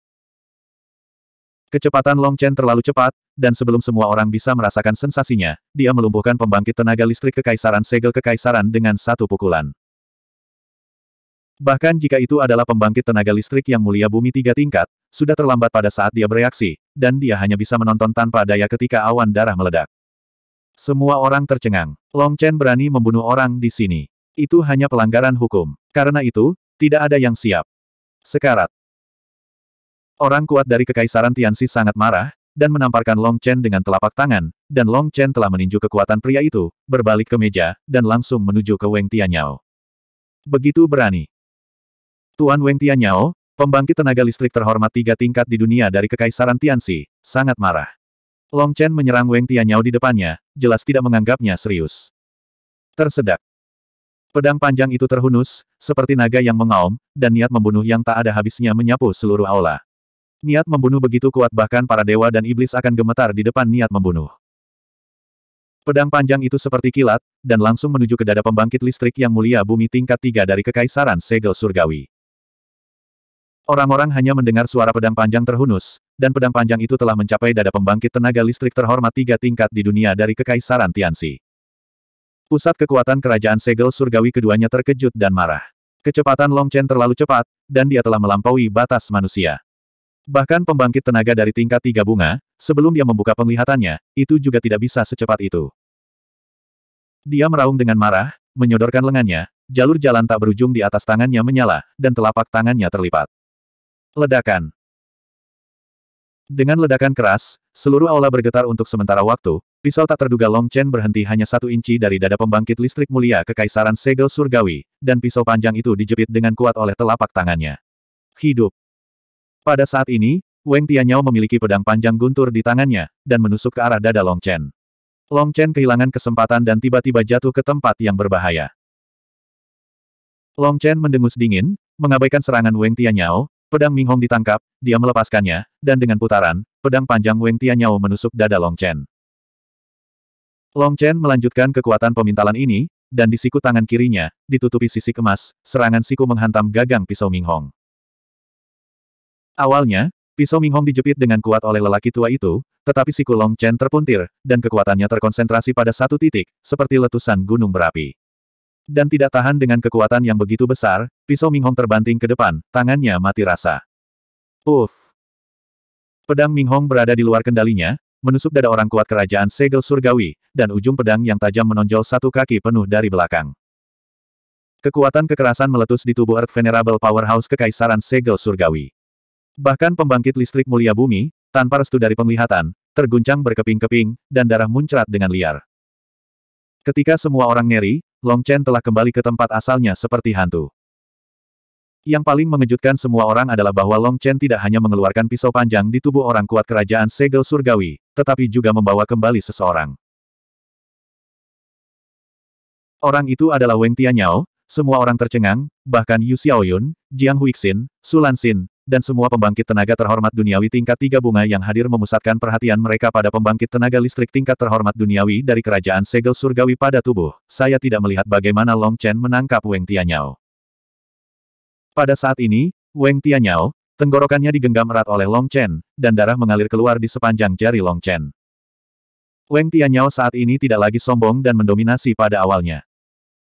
Kecepatan Long Chen terlalu cepat, dan sebelum semua orang bisa merasakan sensasinya, dia melumpuhkan pembangkit tenaga listrik Kekaisaran Segel Kekaisaran dengan satu pukulan. Bahkan jika itu adalah pembangkit tenaga listrik yang mulia bumi tiga tingkat, sudah terlambat pada saat dia bereaksi, dan dia hanya bisa menonton tanpa daya ketika awan darah meledak. Semua orang tercengang. Long Chen berani membunuh orang di sini. Itu hanya pelanggaran hukum. Karena itu, tidak ada yang siap. Sekarat. Orang kuat dari Kekaisaran Tianxi sangat marah, dan menamparkan Long Chen dengan telapak tangan, dan Long Chen telah meninju kekuatan pria itu, berbalik ke meja, dan langsung menuju ke Weng Tianyao. Begitu berani. Tuan Weng Tianyao, pembangkit tenaga listrik terhormat tiga tingkat di dunia dari Kekaisaran Tianxi, sangat marah. Long Chen menyerang Weng Tianyao di depannya, jelas tidak menganggapnya serius. Tersedak. Pedang panjang itu terhunus, seperti naga yang mengaum, dan niat membunuh yang tak ada habisnya menyapu seluruh aula. Niat membunuh begitu kuat bahkan para dewa dan iblis akan gemetar di depan niat membunuh. Pedang panjang itu seperti kilat, dan langsung menuju ke dada pembangkit listrik yang mulia bumi tingkat tiga dari Kekaisaran Segel Surgawi. Orang-orang hanya mendengar suara pedang panjang terhunus, dan pedang panjang itu telah mencapai dada pembangkit tenaga listrik terhormat tiga tingkat di dunia dari Kekaisaran Tianxi. Pusat kekuatan kerajaan segel surgawi keduanya terkejut dan marah. Kecepatan Long Chen terlalu cepat, dan dia telah melampaui batas manusia. Bahkan pembangkit tenaga dari tingkat tiga bunga, sebelum dia membuka penglihatannya, itu juga tidak bisa secepat itu. Dia meraung dengan marah, menyodorkan lengannya, jalur jalan tak berujung di atas tangannya menyala, dan telapak tangannya terlipat. Ledakan Dengan ledakan keras, seluruh aula bergetar untuk sementara waktu, pisau tak terduga Long Chen berhenti hanya satu inci dari dada pembangkit listrik mulia Kekaisaran Segel Surgawi, dan pisau panjang itu dijepit dengan kuat oleh telapak tangannya. Hidup Pada saat ini, Weng Tianyao memiliki pedang panjang guntur di tangannya, dan menusuk ke arah dada Long Chen. Long Chen kehilangan kesempatan dan tiba-tiba jatuh ke tempat yang berbahaya. Long Chen mendengus dingin, mengabaikan serangan Weng Tianyao, Pedang Ming Hong ditangkap, dia melepaskannya, dan dengan putaran, pedang panjang Weng Tianyao menusuk dada Long Chen. Long Chen melanjutkan kekuatan pemintalan ini, dan di siku tangan kirinya, ditutupi sisi emas, serangan siku menghantam gagang pisau Ming Hong. Awalnya, Pisau Ming Hong dijepit dengan kuat oleh lelaki tua itu, tetapi siku Long Chen terpuntir, dan kekuatannya terkonsentrasi pada satu titik, seperti letusan gunung berapi. Dan tidak tahan dengan kekuatan yang begitu besar, pisau Minghong terbanting ke depan, tangannya mati rasa. Uff! Pedang Minghong berada di luar kendalinya, menusuk dada orang kuat kerajaan segel surgawi, dan ujung pedang yang tajam menonjol satu kaki penuh dari belakang. Kekuatan kekerasan meletus di tubuh Earth Venerable Powerhouse Kekaisaran Segel Surgawi. Bahkan pembangkit listrik mulia bumi, tanpa restu dari penglihatan, terguncang berkeping-keping, dan darah muncrat dengan liar. Ketika semua orang ngeri, Long Chen telah kembali ke tempat asalnya seperti hantu. Yang paling mengejutkan semua orang adalah bahwa Long Chen tidak hanya mengeluarkan pisau panjang di tubuh orang kuat kerajaan segel surgawi, tetapi juga membawa kembali seseorang. Orang itu adalah Weng Tianyao, semua orang tercengang, bahkan Yu Xiaoyun, Jiang Huixin, Sulan Xin dan semua pembangkit tenaga terhormat duniawi tingkat tiga bunga yang hadir memusatkan perhatian mereka pada pembangkit tenaga listrik tingkat terhormat duniawi dari kerajaan segel surgawi pada tubuh, saya tidak melihat bagaimana Long Chen menangkap Weng Tianyao. Pada saat ini, Weng Tianyao, tenggorokannya digenggam erat oleh Long Chen, dan darah mengalir keluar di sepanjang jari Long Chen. Weng Tianyao saat ini tidak lagi sombong dan mendominasi pada awalnya.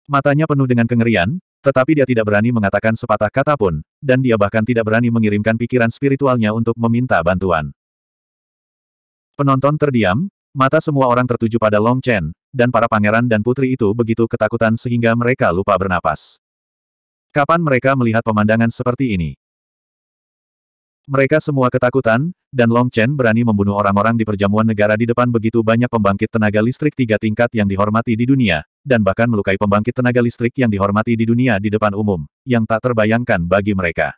Matanya penuh dengan kengerian, tetapi dia tidak berani mengatakan sepatah kata pun, dan dia bahkan tidak berani mengirimkan pikiran spiritualnya untuk meminta bantuan. Penonton terdiam, mata semua orang tertuju pada Long Chen, dan para pangeran dan putri itu begitu ketakutan sehingga mereka lupa bernapas. Kapan mereka melihat pemandangan seperti ini? Mereka semua ketakutan, dan Long Chen berani membunuh orang-orang di perjamuan negara di depan begitu banyak pembangkit tenaga listrik tiga tingkat yang dihormati di dunia, dan bahkan melukai pembangkit tenaga listrik yang dihormati di dunia di depan umum, yang tak terbayangkan bagi mereka.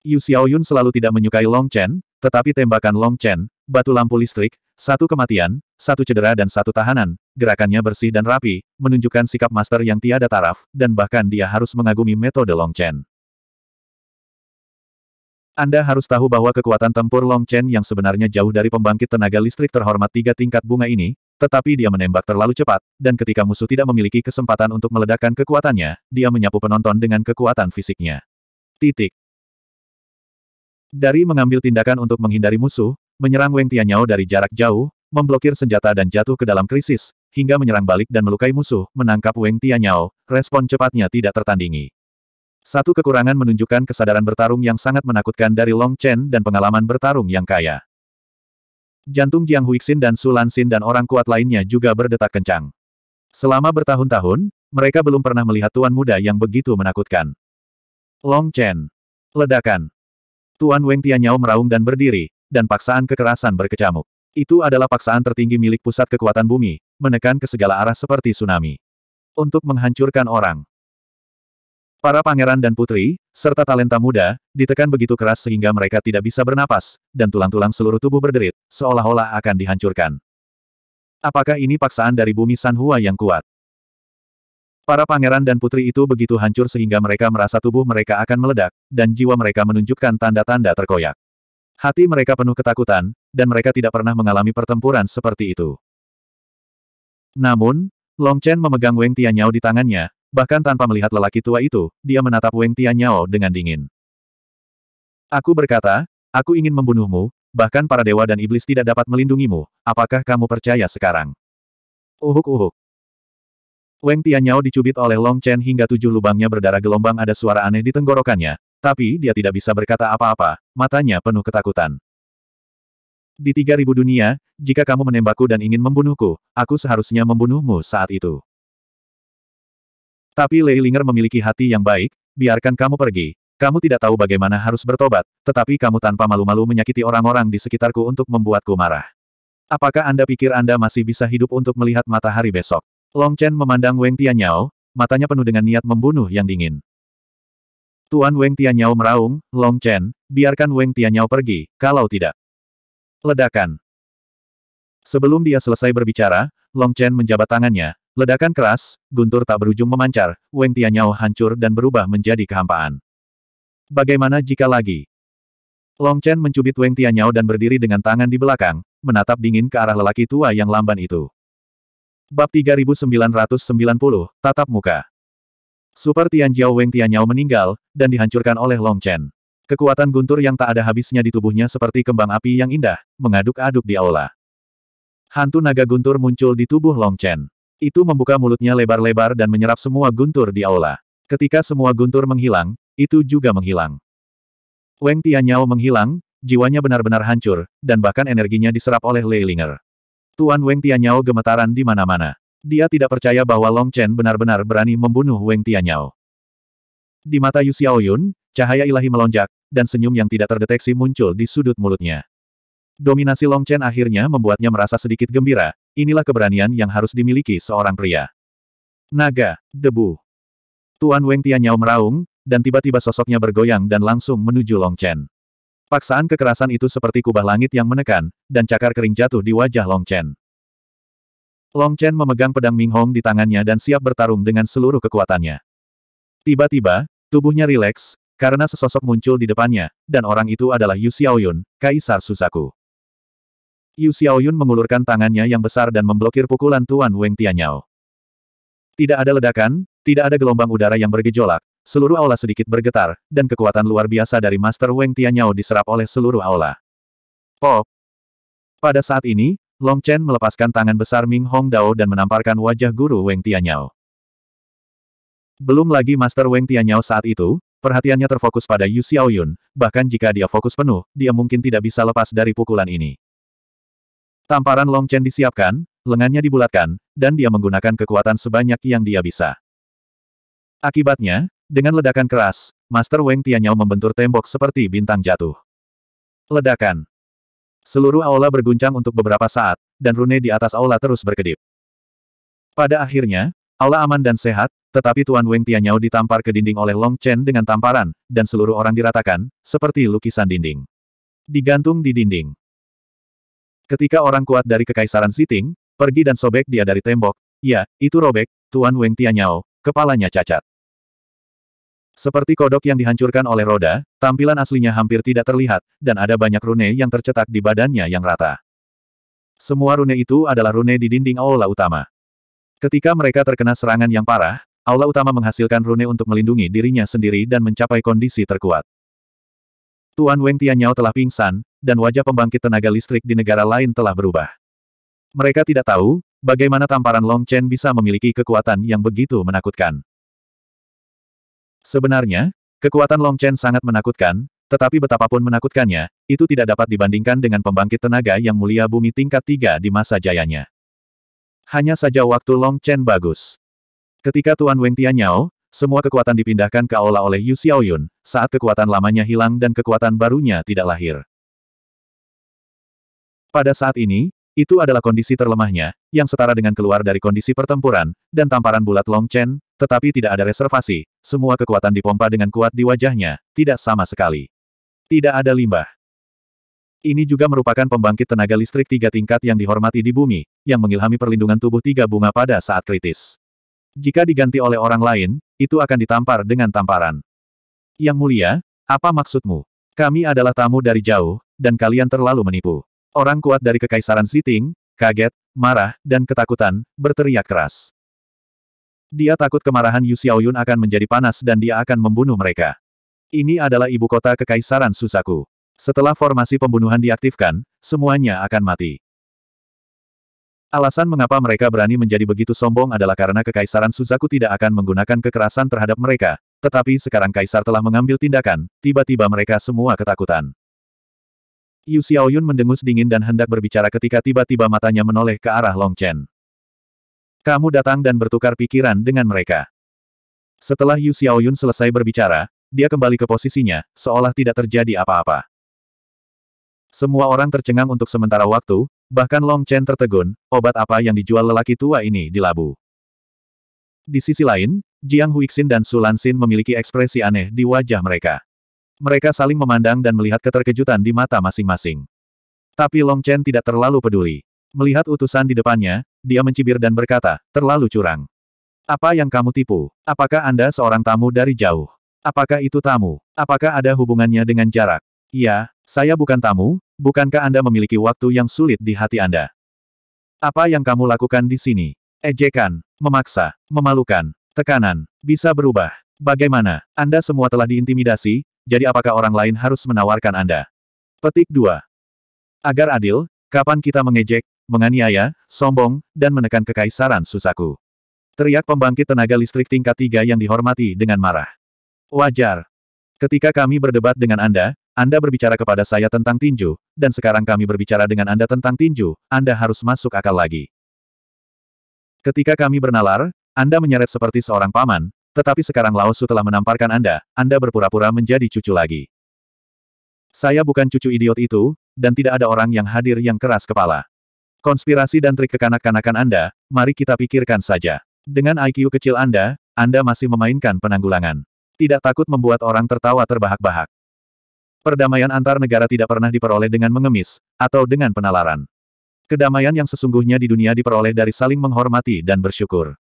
Yu Xiaoyun selalu tidak menyukai Long Chen, tetapi tembakan Long Chen, batu lampu listrik, satu kematian, satu cedera dan satu tahanan, gerakannya bersih dan rapi, menunjukkan sikap master yang tiada taraf, dan bahkan dia harus mengagumi metode Long Chen. Anda harus tahu bahwa kekuatan tempur Long Chen yang sebenarnya jauh dari pembangkit tenaga listrik terhormat tiga tingkat bunga ini, tetapi dia menembak terlalu cepat, dan ketika musuh tidak memiliki kesempatan untuk meledakkan kekuatannya, dia menyapu penonton dengan kekuatan fisiknya. Titik. Dari mengambil tindakan untuk menghindari musuh, menyerang Weng Tianyao dari jarak jauh, memblokir senjata dan jatuh ke dalam krisis, hingga menyerang balik dan melukai musuh, menangkap Weng Tianyao, respon cepatnya tidak tertandingi. Satu kekurangan menunjukkan kesadaran bertarung yang sangat menakutkan dari Long Chen dan pengalaman bertarung yang kaya. Jantung Jiang Huixin dan Su Lansin dan orang kuat lainnya juga berdetak kencang. Selama bertahun-tahun, mereka belum pernah melihat tuan muda yang begitu menakutkan. Long Chen. Ledakan. Tuan Weng Tianyao meraung dan berdiri, dan paksaan kekerasan berkecamuk. Itu adalah paksaan tertinggi milik pusat kekuatan bumi, menekan ke segala arah seperti tsunami. Untuk menghancurkan orang. Para pangeran dan putri, serta talenta muda, ditekan begitu keras sehingga mereka tidak bisa bernapas, dan tulang-tulang seluruh tubuh berderit, seolah-olah akan dihancurkan. Apakah ini paksaan dari bumi Sanhua yang kuat? Para pangeran dan putri itu begitu hancur sehingga mereka merasa tubuh mereka akan meledak, dan jiwa mereka menunjukkan tanda-tanda terkoyak. Hati mereka penuh ketakutan, dan mereka tidak pernah mengalami pertempuran seperti itu. Namun, Long Chen memegang Weng Tianyao di tangannya, Bahkan tanpa melihat lelaki tua itu, dia menatap Weng Tianyao dengan dingin. Aku berkata, aku ingin membunuhmu, bahkan para dewa dan iblis tidak dapat melindungimu, apakah kamu percaya sekarang? Uhuk-uhuk. Weng Tianyao dicubit oleh Long Chen hingga tujuh lubangnya berdarah gelombang ada suara aneh di tenggorokannya, tapi dia tidak bisa berkata apa-apa, matanya penuh ketakutan. Di tiga ribu dunia, jika kamu menembakku dan ingin membunuhku, aku seharusnya membunuhmu saat itu. Tapi Lei Ling'er memiliki hati yang baik, biarkan kamu pergi. Kamu tidak tahu bagaimana harus bertobat, tetapi kamu tanpa malu-malu menyakiti orang-orang di sekitarku untuk membuatku marah. Apakah Anda pikir Anda masih bisa hidup untuk melihat matahari besok? Long Chen memandang Weng Tianyao, matanya penuh dengan niat membunuh yang dingin. Tuan Weng Tianyao meraung, Long Chen, biarkan Weng Tianyao pergi, kalau tidak. Ledakan. Sebelum dia selesai berbicara, Long Chen menjabat tangannya, Ledakan keras, guntur tak berujung memancar, Weng Tianyao hancur dan berubah menjadi kehampaan. Bagaimana jika lagi? Long Chen mencubit Weng Tianyao dan berdiri dengan tangan di belakang, menatap dingin ke arah lelaki tua yang lamban itu. Bab 3990, Tatap Muka Super Tianjiao Weng Tianyao meninggal, dan dihancurkan oleh Long Chen. Kekuatan guntur yang tak ada habisnya di tubuhnya seperti kembang api yang indah, mengaduk-aduk di aula. Hantu naga guntur muncul di tubuh Long Chen. Itu membuka mulutnya lebar-lebar dan menyerap semua guntur di aula. Ketika semua guntur menghilang, itu juga menghilang. Weng Tianyao menghilang, jiwanya benar-benar hancur, dan bahkan energinya diserap oleh Leilinger. Tuan Weng Tianyao gemetaran di mana-mana. Dia tidak percaya bahwa Long Chen benar-benar berani membunuh Weng Tianyao. Di mata Yu Xiaoyun, cahaya ilahi melonjak, dan senyum yang tidak terdeteksi muncul di sudut mulutnya. Dominasi Long Chen akhirnya membuatnya merasa sedikit gembira, Inilah keberanian yang harus dimiliki seorang pria. Naga, debu. Tuan Weng Tianyao meraung, dan tiba-tiba sosoknya bergoyang dan langsung menuju Long Chen. Paksaan kekerasan itu seperti kubah langit yang menekan, dan cakar kering jatuh di wajah Long Chen. Long Chen memegang pedang Ming Hong di tangannya dan siap bertarung dengan seluruh kekuatannya. Tiba-tiba, tubuhnya rileks, karena sesosok muncul di depannya, dan orang itu adalah Yu Xiaoyun, Kaisar Susaku. Yu Xiaoyun mengulurkan tangannya yang besar dan memblokir pukulan Tuan Weng Tianyao. Tidak ada ledakan, tidak ada gelombang udara yang bergejolak, seluruh aula sedikit bergetar, dan kekuatan luar biasa dari Master Weng Tianyao diserap oleh seluruh aula. Pop! Pada saat ini, Long Chen melepaskan tangan besar Ming Hong Dao dan menamparkan wajah guru Weng Tianyao. Belum lagi Master Weng Tianyao saat itu, perhatiannya terfokus pada Yu Xiaoyun, bahkan jika dia fokus penuh, dia mungkin tidak bisa lepas dari pukulan ini. Tamparan Long Chen disiapkan, lengannya dibulatkan, dan dia menggunakan kekuatan sebanyak yang dia bisa. Akibatnya, dengan ledakan keras, Master Weng Tianyao membentur tembok seperti bintang jatuh. Ledakan. Seluruh aula berguncang untuk beberapa saat, dan rune di atas aula terus berkedip. Pada akhirnya, aula aman dan sehat, tetapi Tuan Weng Tianyao ditampar ke dinding oleh Long Chen dengan tamparan, dan seluruh orang diratakan, seperti lukisan dinding. Digantung di dinding. Ketika orang kuat dari Kekaisaran Siting, pergi dan sobek dia dari tembok, ya, itu robek, Tuan Weng Tianyao, kepalanya cacat. Seperti kodok yang dihancurkan oleh roda, tampilan aslinya hampir tidak terlihat, dan ada banyak rune yang tercetak di badannya yang rata. Semua rune itu adalah rune di dinding aula utama. Ketika mereka terkena serangan yang parah, aula utama menghasilkan rune untuk melindungi dirinya sendiri dan mencapai kondisi terkuat. Tuan Weng Tianyao telah pingsan, dan wajah pembangkit tenaga listrik di negara lain telah berubah. Mereka tidak tahu, bagaimana tamparan Long Chen bisa memiliki kekuatan yang begitu menakutkan. Sebenarnya, kekuatan Long Chen sangat menakutkan, tetapi betapapun menakutkannya, itu tidak dapat dibandingkan dengan pembangkit tenaga yang mulia bumi tingkat tiga di masa jayanya. Hanya saja waktu Long Chen bagus. Ketika Tuan Weng Tianyao, semua kekuatan dipindahkan ke aula oleh Yu Xiaoyun, saat kekuatan lamanya hilang dan kekuatan barunya tidak lahir. Pada saat ini, itu adalah kondisi terlemahnya, yang setara dengan keluar dari kondisi pertempuran, dan tamparan bulat Long Chen, tetapi tidak ada reservasi, semua kekuatan dipompa dengan kuat di wajahnya, tidak sama sekali. Tidak ada limbah. Ini juga merupakan pembangkit tenaga listrik tiga tingkat yang dihormati di bumi, yang mengilhami perlindungan tubuh tiga bunga pada saat kritis. Jika diganti oleh orang lain, itu akan ditampar dengan tamparan. Yang mulia, apa maksudmu? Kami adalah tamu dari jauh, dan kalian terlalu menipu. Orang kuat dari Kekaisaran Siting, kaget, marah, dan ketakutan, berteriak keras. Dia takut kemarahan Yu Xiaoyun akan menjadi panas dan dia akan membunuh mereka. Ini adalah ibu kota Kekaisaran Susaku. Setelah formasi pembunuhan diaktifkan, semuanya akan mati. Alasan mengapa mereka berani menjadi begitu sombong adalah karena Kekaisaran Suzaku tidak akan menggunakan kekerasan terhadap mereka, tetapi sekarang Kaisar telah mengambil tindakan, tiba-tiba mereka semua ketakutan. Yu Xiaoyun mendengus dingin dan hendak berbicara ketika tiba-tiba matanya menoleh ke arah Long Chen. Kamu datang dan bertukar pikiran dengan mereka. Setelah Yu Xiaoyun selesai berbicara, dia kembali ke posisinya, seolah tidak terjadi apa-apa. Semua orang tercengang untuk sementara waktu, bahkan Long Chen tertegun, obat apa yang dijual lelaki tua ini di labu. Di sisi lain, Jiang Huixin dan Su memiliki ekspresi aneh di wajah mereka. Mereka saling memandang dan melihat keterkejutan di mata masing-masing. Tapi Long Chen tidak terlalu peduli. Melihat utusan di depannya, dia mencibir dan berkata, terlalu curang. Apa yang kamu tipu? Apakah Anda seorang tamu dari jauh? Apakah itu tamu? Apakah ada hubungannya dengan jarak? Ya, saya bukan tamu, bukankah Anda memiliki waktu yang sulit di hati Anda? Apa yang kamu lakukan di sini? Ejekan, memaksa, memalukan, tekanan, bisa berubah. Bagaimana? Anda semua telah diintimidasi, jadi apakah orang lain harus menawarkan Anda? Petik 2. Agar adil, kapan kita mengejek, menganiaya, sombong, dan menekan kekaisaran Susaku? Teriak pembangkit tenaga listrik tingkat tiga yang dihormati dengan marah. Wajar. Ketika kami berdebat dengan Anda, Anda berbicara kepada saya tentang tinju, dan sekarang kami berbicara dengan Anda tentang tinju, Anda harus masuk akal lagi. Ketika kami bernalar, Anda menyeret seperti seorang paman, tetapi sekarang Laosu telah menamparkan Anda, Anda berpura-pura menjadi cucu lagi. Saya bukan cucu idiot itu, dan tidak ada orang yang hadir yang keras kepala. Konspirasi dan trik kekanak-kanakan Anda, mari kita pikirkan saja. Dengan IQ kecil Anda, Anda masih memainkan penanggulangan. Tidak takut membuat orang tertawa terbahak-bahak. Perdamaian antar negara tidak pernah diperoleh dengan mengemis, atau dengan penalaran. Kedamaian yang sesungguhnya di dunia diperoleh dari saling menghormati dan bersyukur.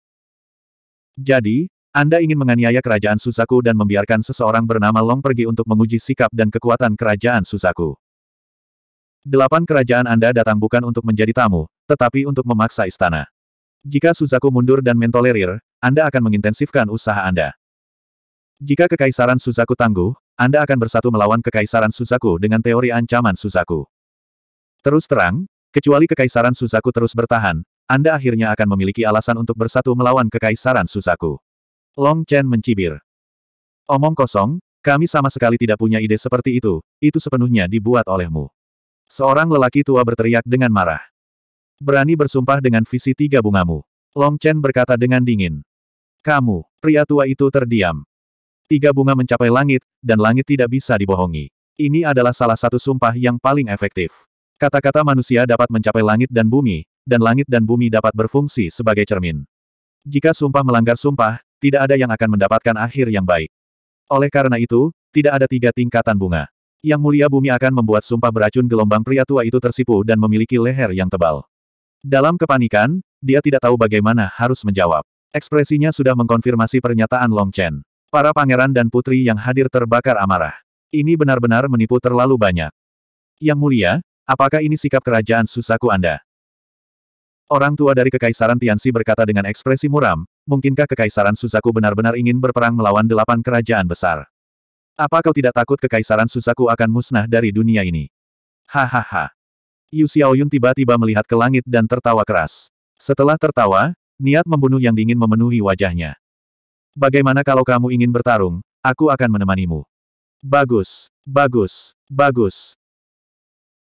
Jadi, anda ingin menganiaya kerajaan Suzaku dan membiarkan seseorang bernama Long pergi untuk menguji sikap dan kekuatan kerajaan Suzaku. Delapan kerajaan Anda datang bukan untuk menjadi tamu, tetapi untuk memaksa istana. Jika Suzaku mundur dan mentolerir, Anda akan mengintensifkan usaha Anda. Jika kekaisaran Suzaku tangguh, Anda akan bersatu melawan kekaisaran Suzaku dengan teori ancaman Suzaku. Terus terang, kecuali kekaisaran Suzaku terus bertahan, Anda akhirnya akan memiliki alasan untuk bersatu melawan kekaisaran Suzaku. Long Chen mencibir. Omong kosong, kami sama sekali tidak punya ide seperti itu, itu sepenuhnya dibuat olehmu. Seorang lelaki tua berteriak dengan marah. Berani bersumpah dengan visi tiga bungamu. Long Chen berkata dengan dingin. Kamu, pria tua itu terdiam. Tiga bunga mencapai langit, dan langit tidak bisa dibohongi. Ini adalah salah satu sumpah yang paling efektif. Kata-kata manusia dapat mencapai langit dan bumi, dan langit dan bumi dapat berfungsi sebagai cermin. Jika sumpah melanggar sumpah, tidak ada yang akan mendapatkan akhir yang baik. Oleh karena itu, tidak ada tiga tingkatan bunga. Yang mulia bumi akan membuat sumpah beracun gelombang pria tua itu tersipu dan memiliki leher yang tebal. Dalam kepanikan, dia tidak tahu bagaimana harus menjawab. Ekspresinya sudah mengkonfirmasi pernyataan Long Chen. Para pangeran dan putri yang hadir terbakar amarah. Ini benar-benar menipu terlalu banyak. Yang mulia, apakah ini sikap kerajaan Susaku Anda? Orang tua dari Kekaisaran Tianxi berkata dengan ekspresi muram, mungkinkah Kekaisaran Suzaku benar-benar ingin berperang melawan delapan kerajaan besar? Apa kau tidak takut Kekaisaran Suzaku akan musnah dari dunia ini? Hahaha. Yu Xiaoyun tiba-tiba melihat ke langit dan tertawa keras. Setelah tertawa, niat membunuh yang dingin memenuhi wajahnya. Bagaimana kalau kamu ingin bertarung, aku akan menemanimu. Bagus, bagus, bagus.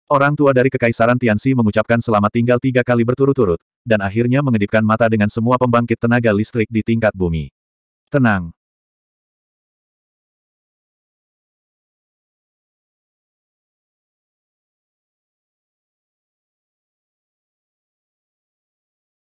Orang tua dari Kekaisaran Tianxi mengucapkan selamat tinggal tiga kali berturut-turut, dan akhirnya mengedipkan mata dengan semua pembangkit tenaga listrik di tingkat bumi. Tenang,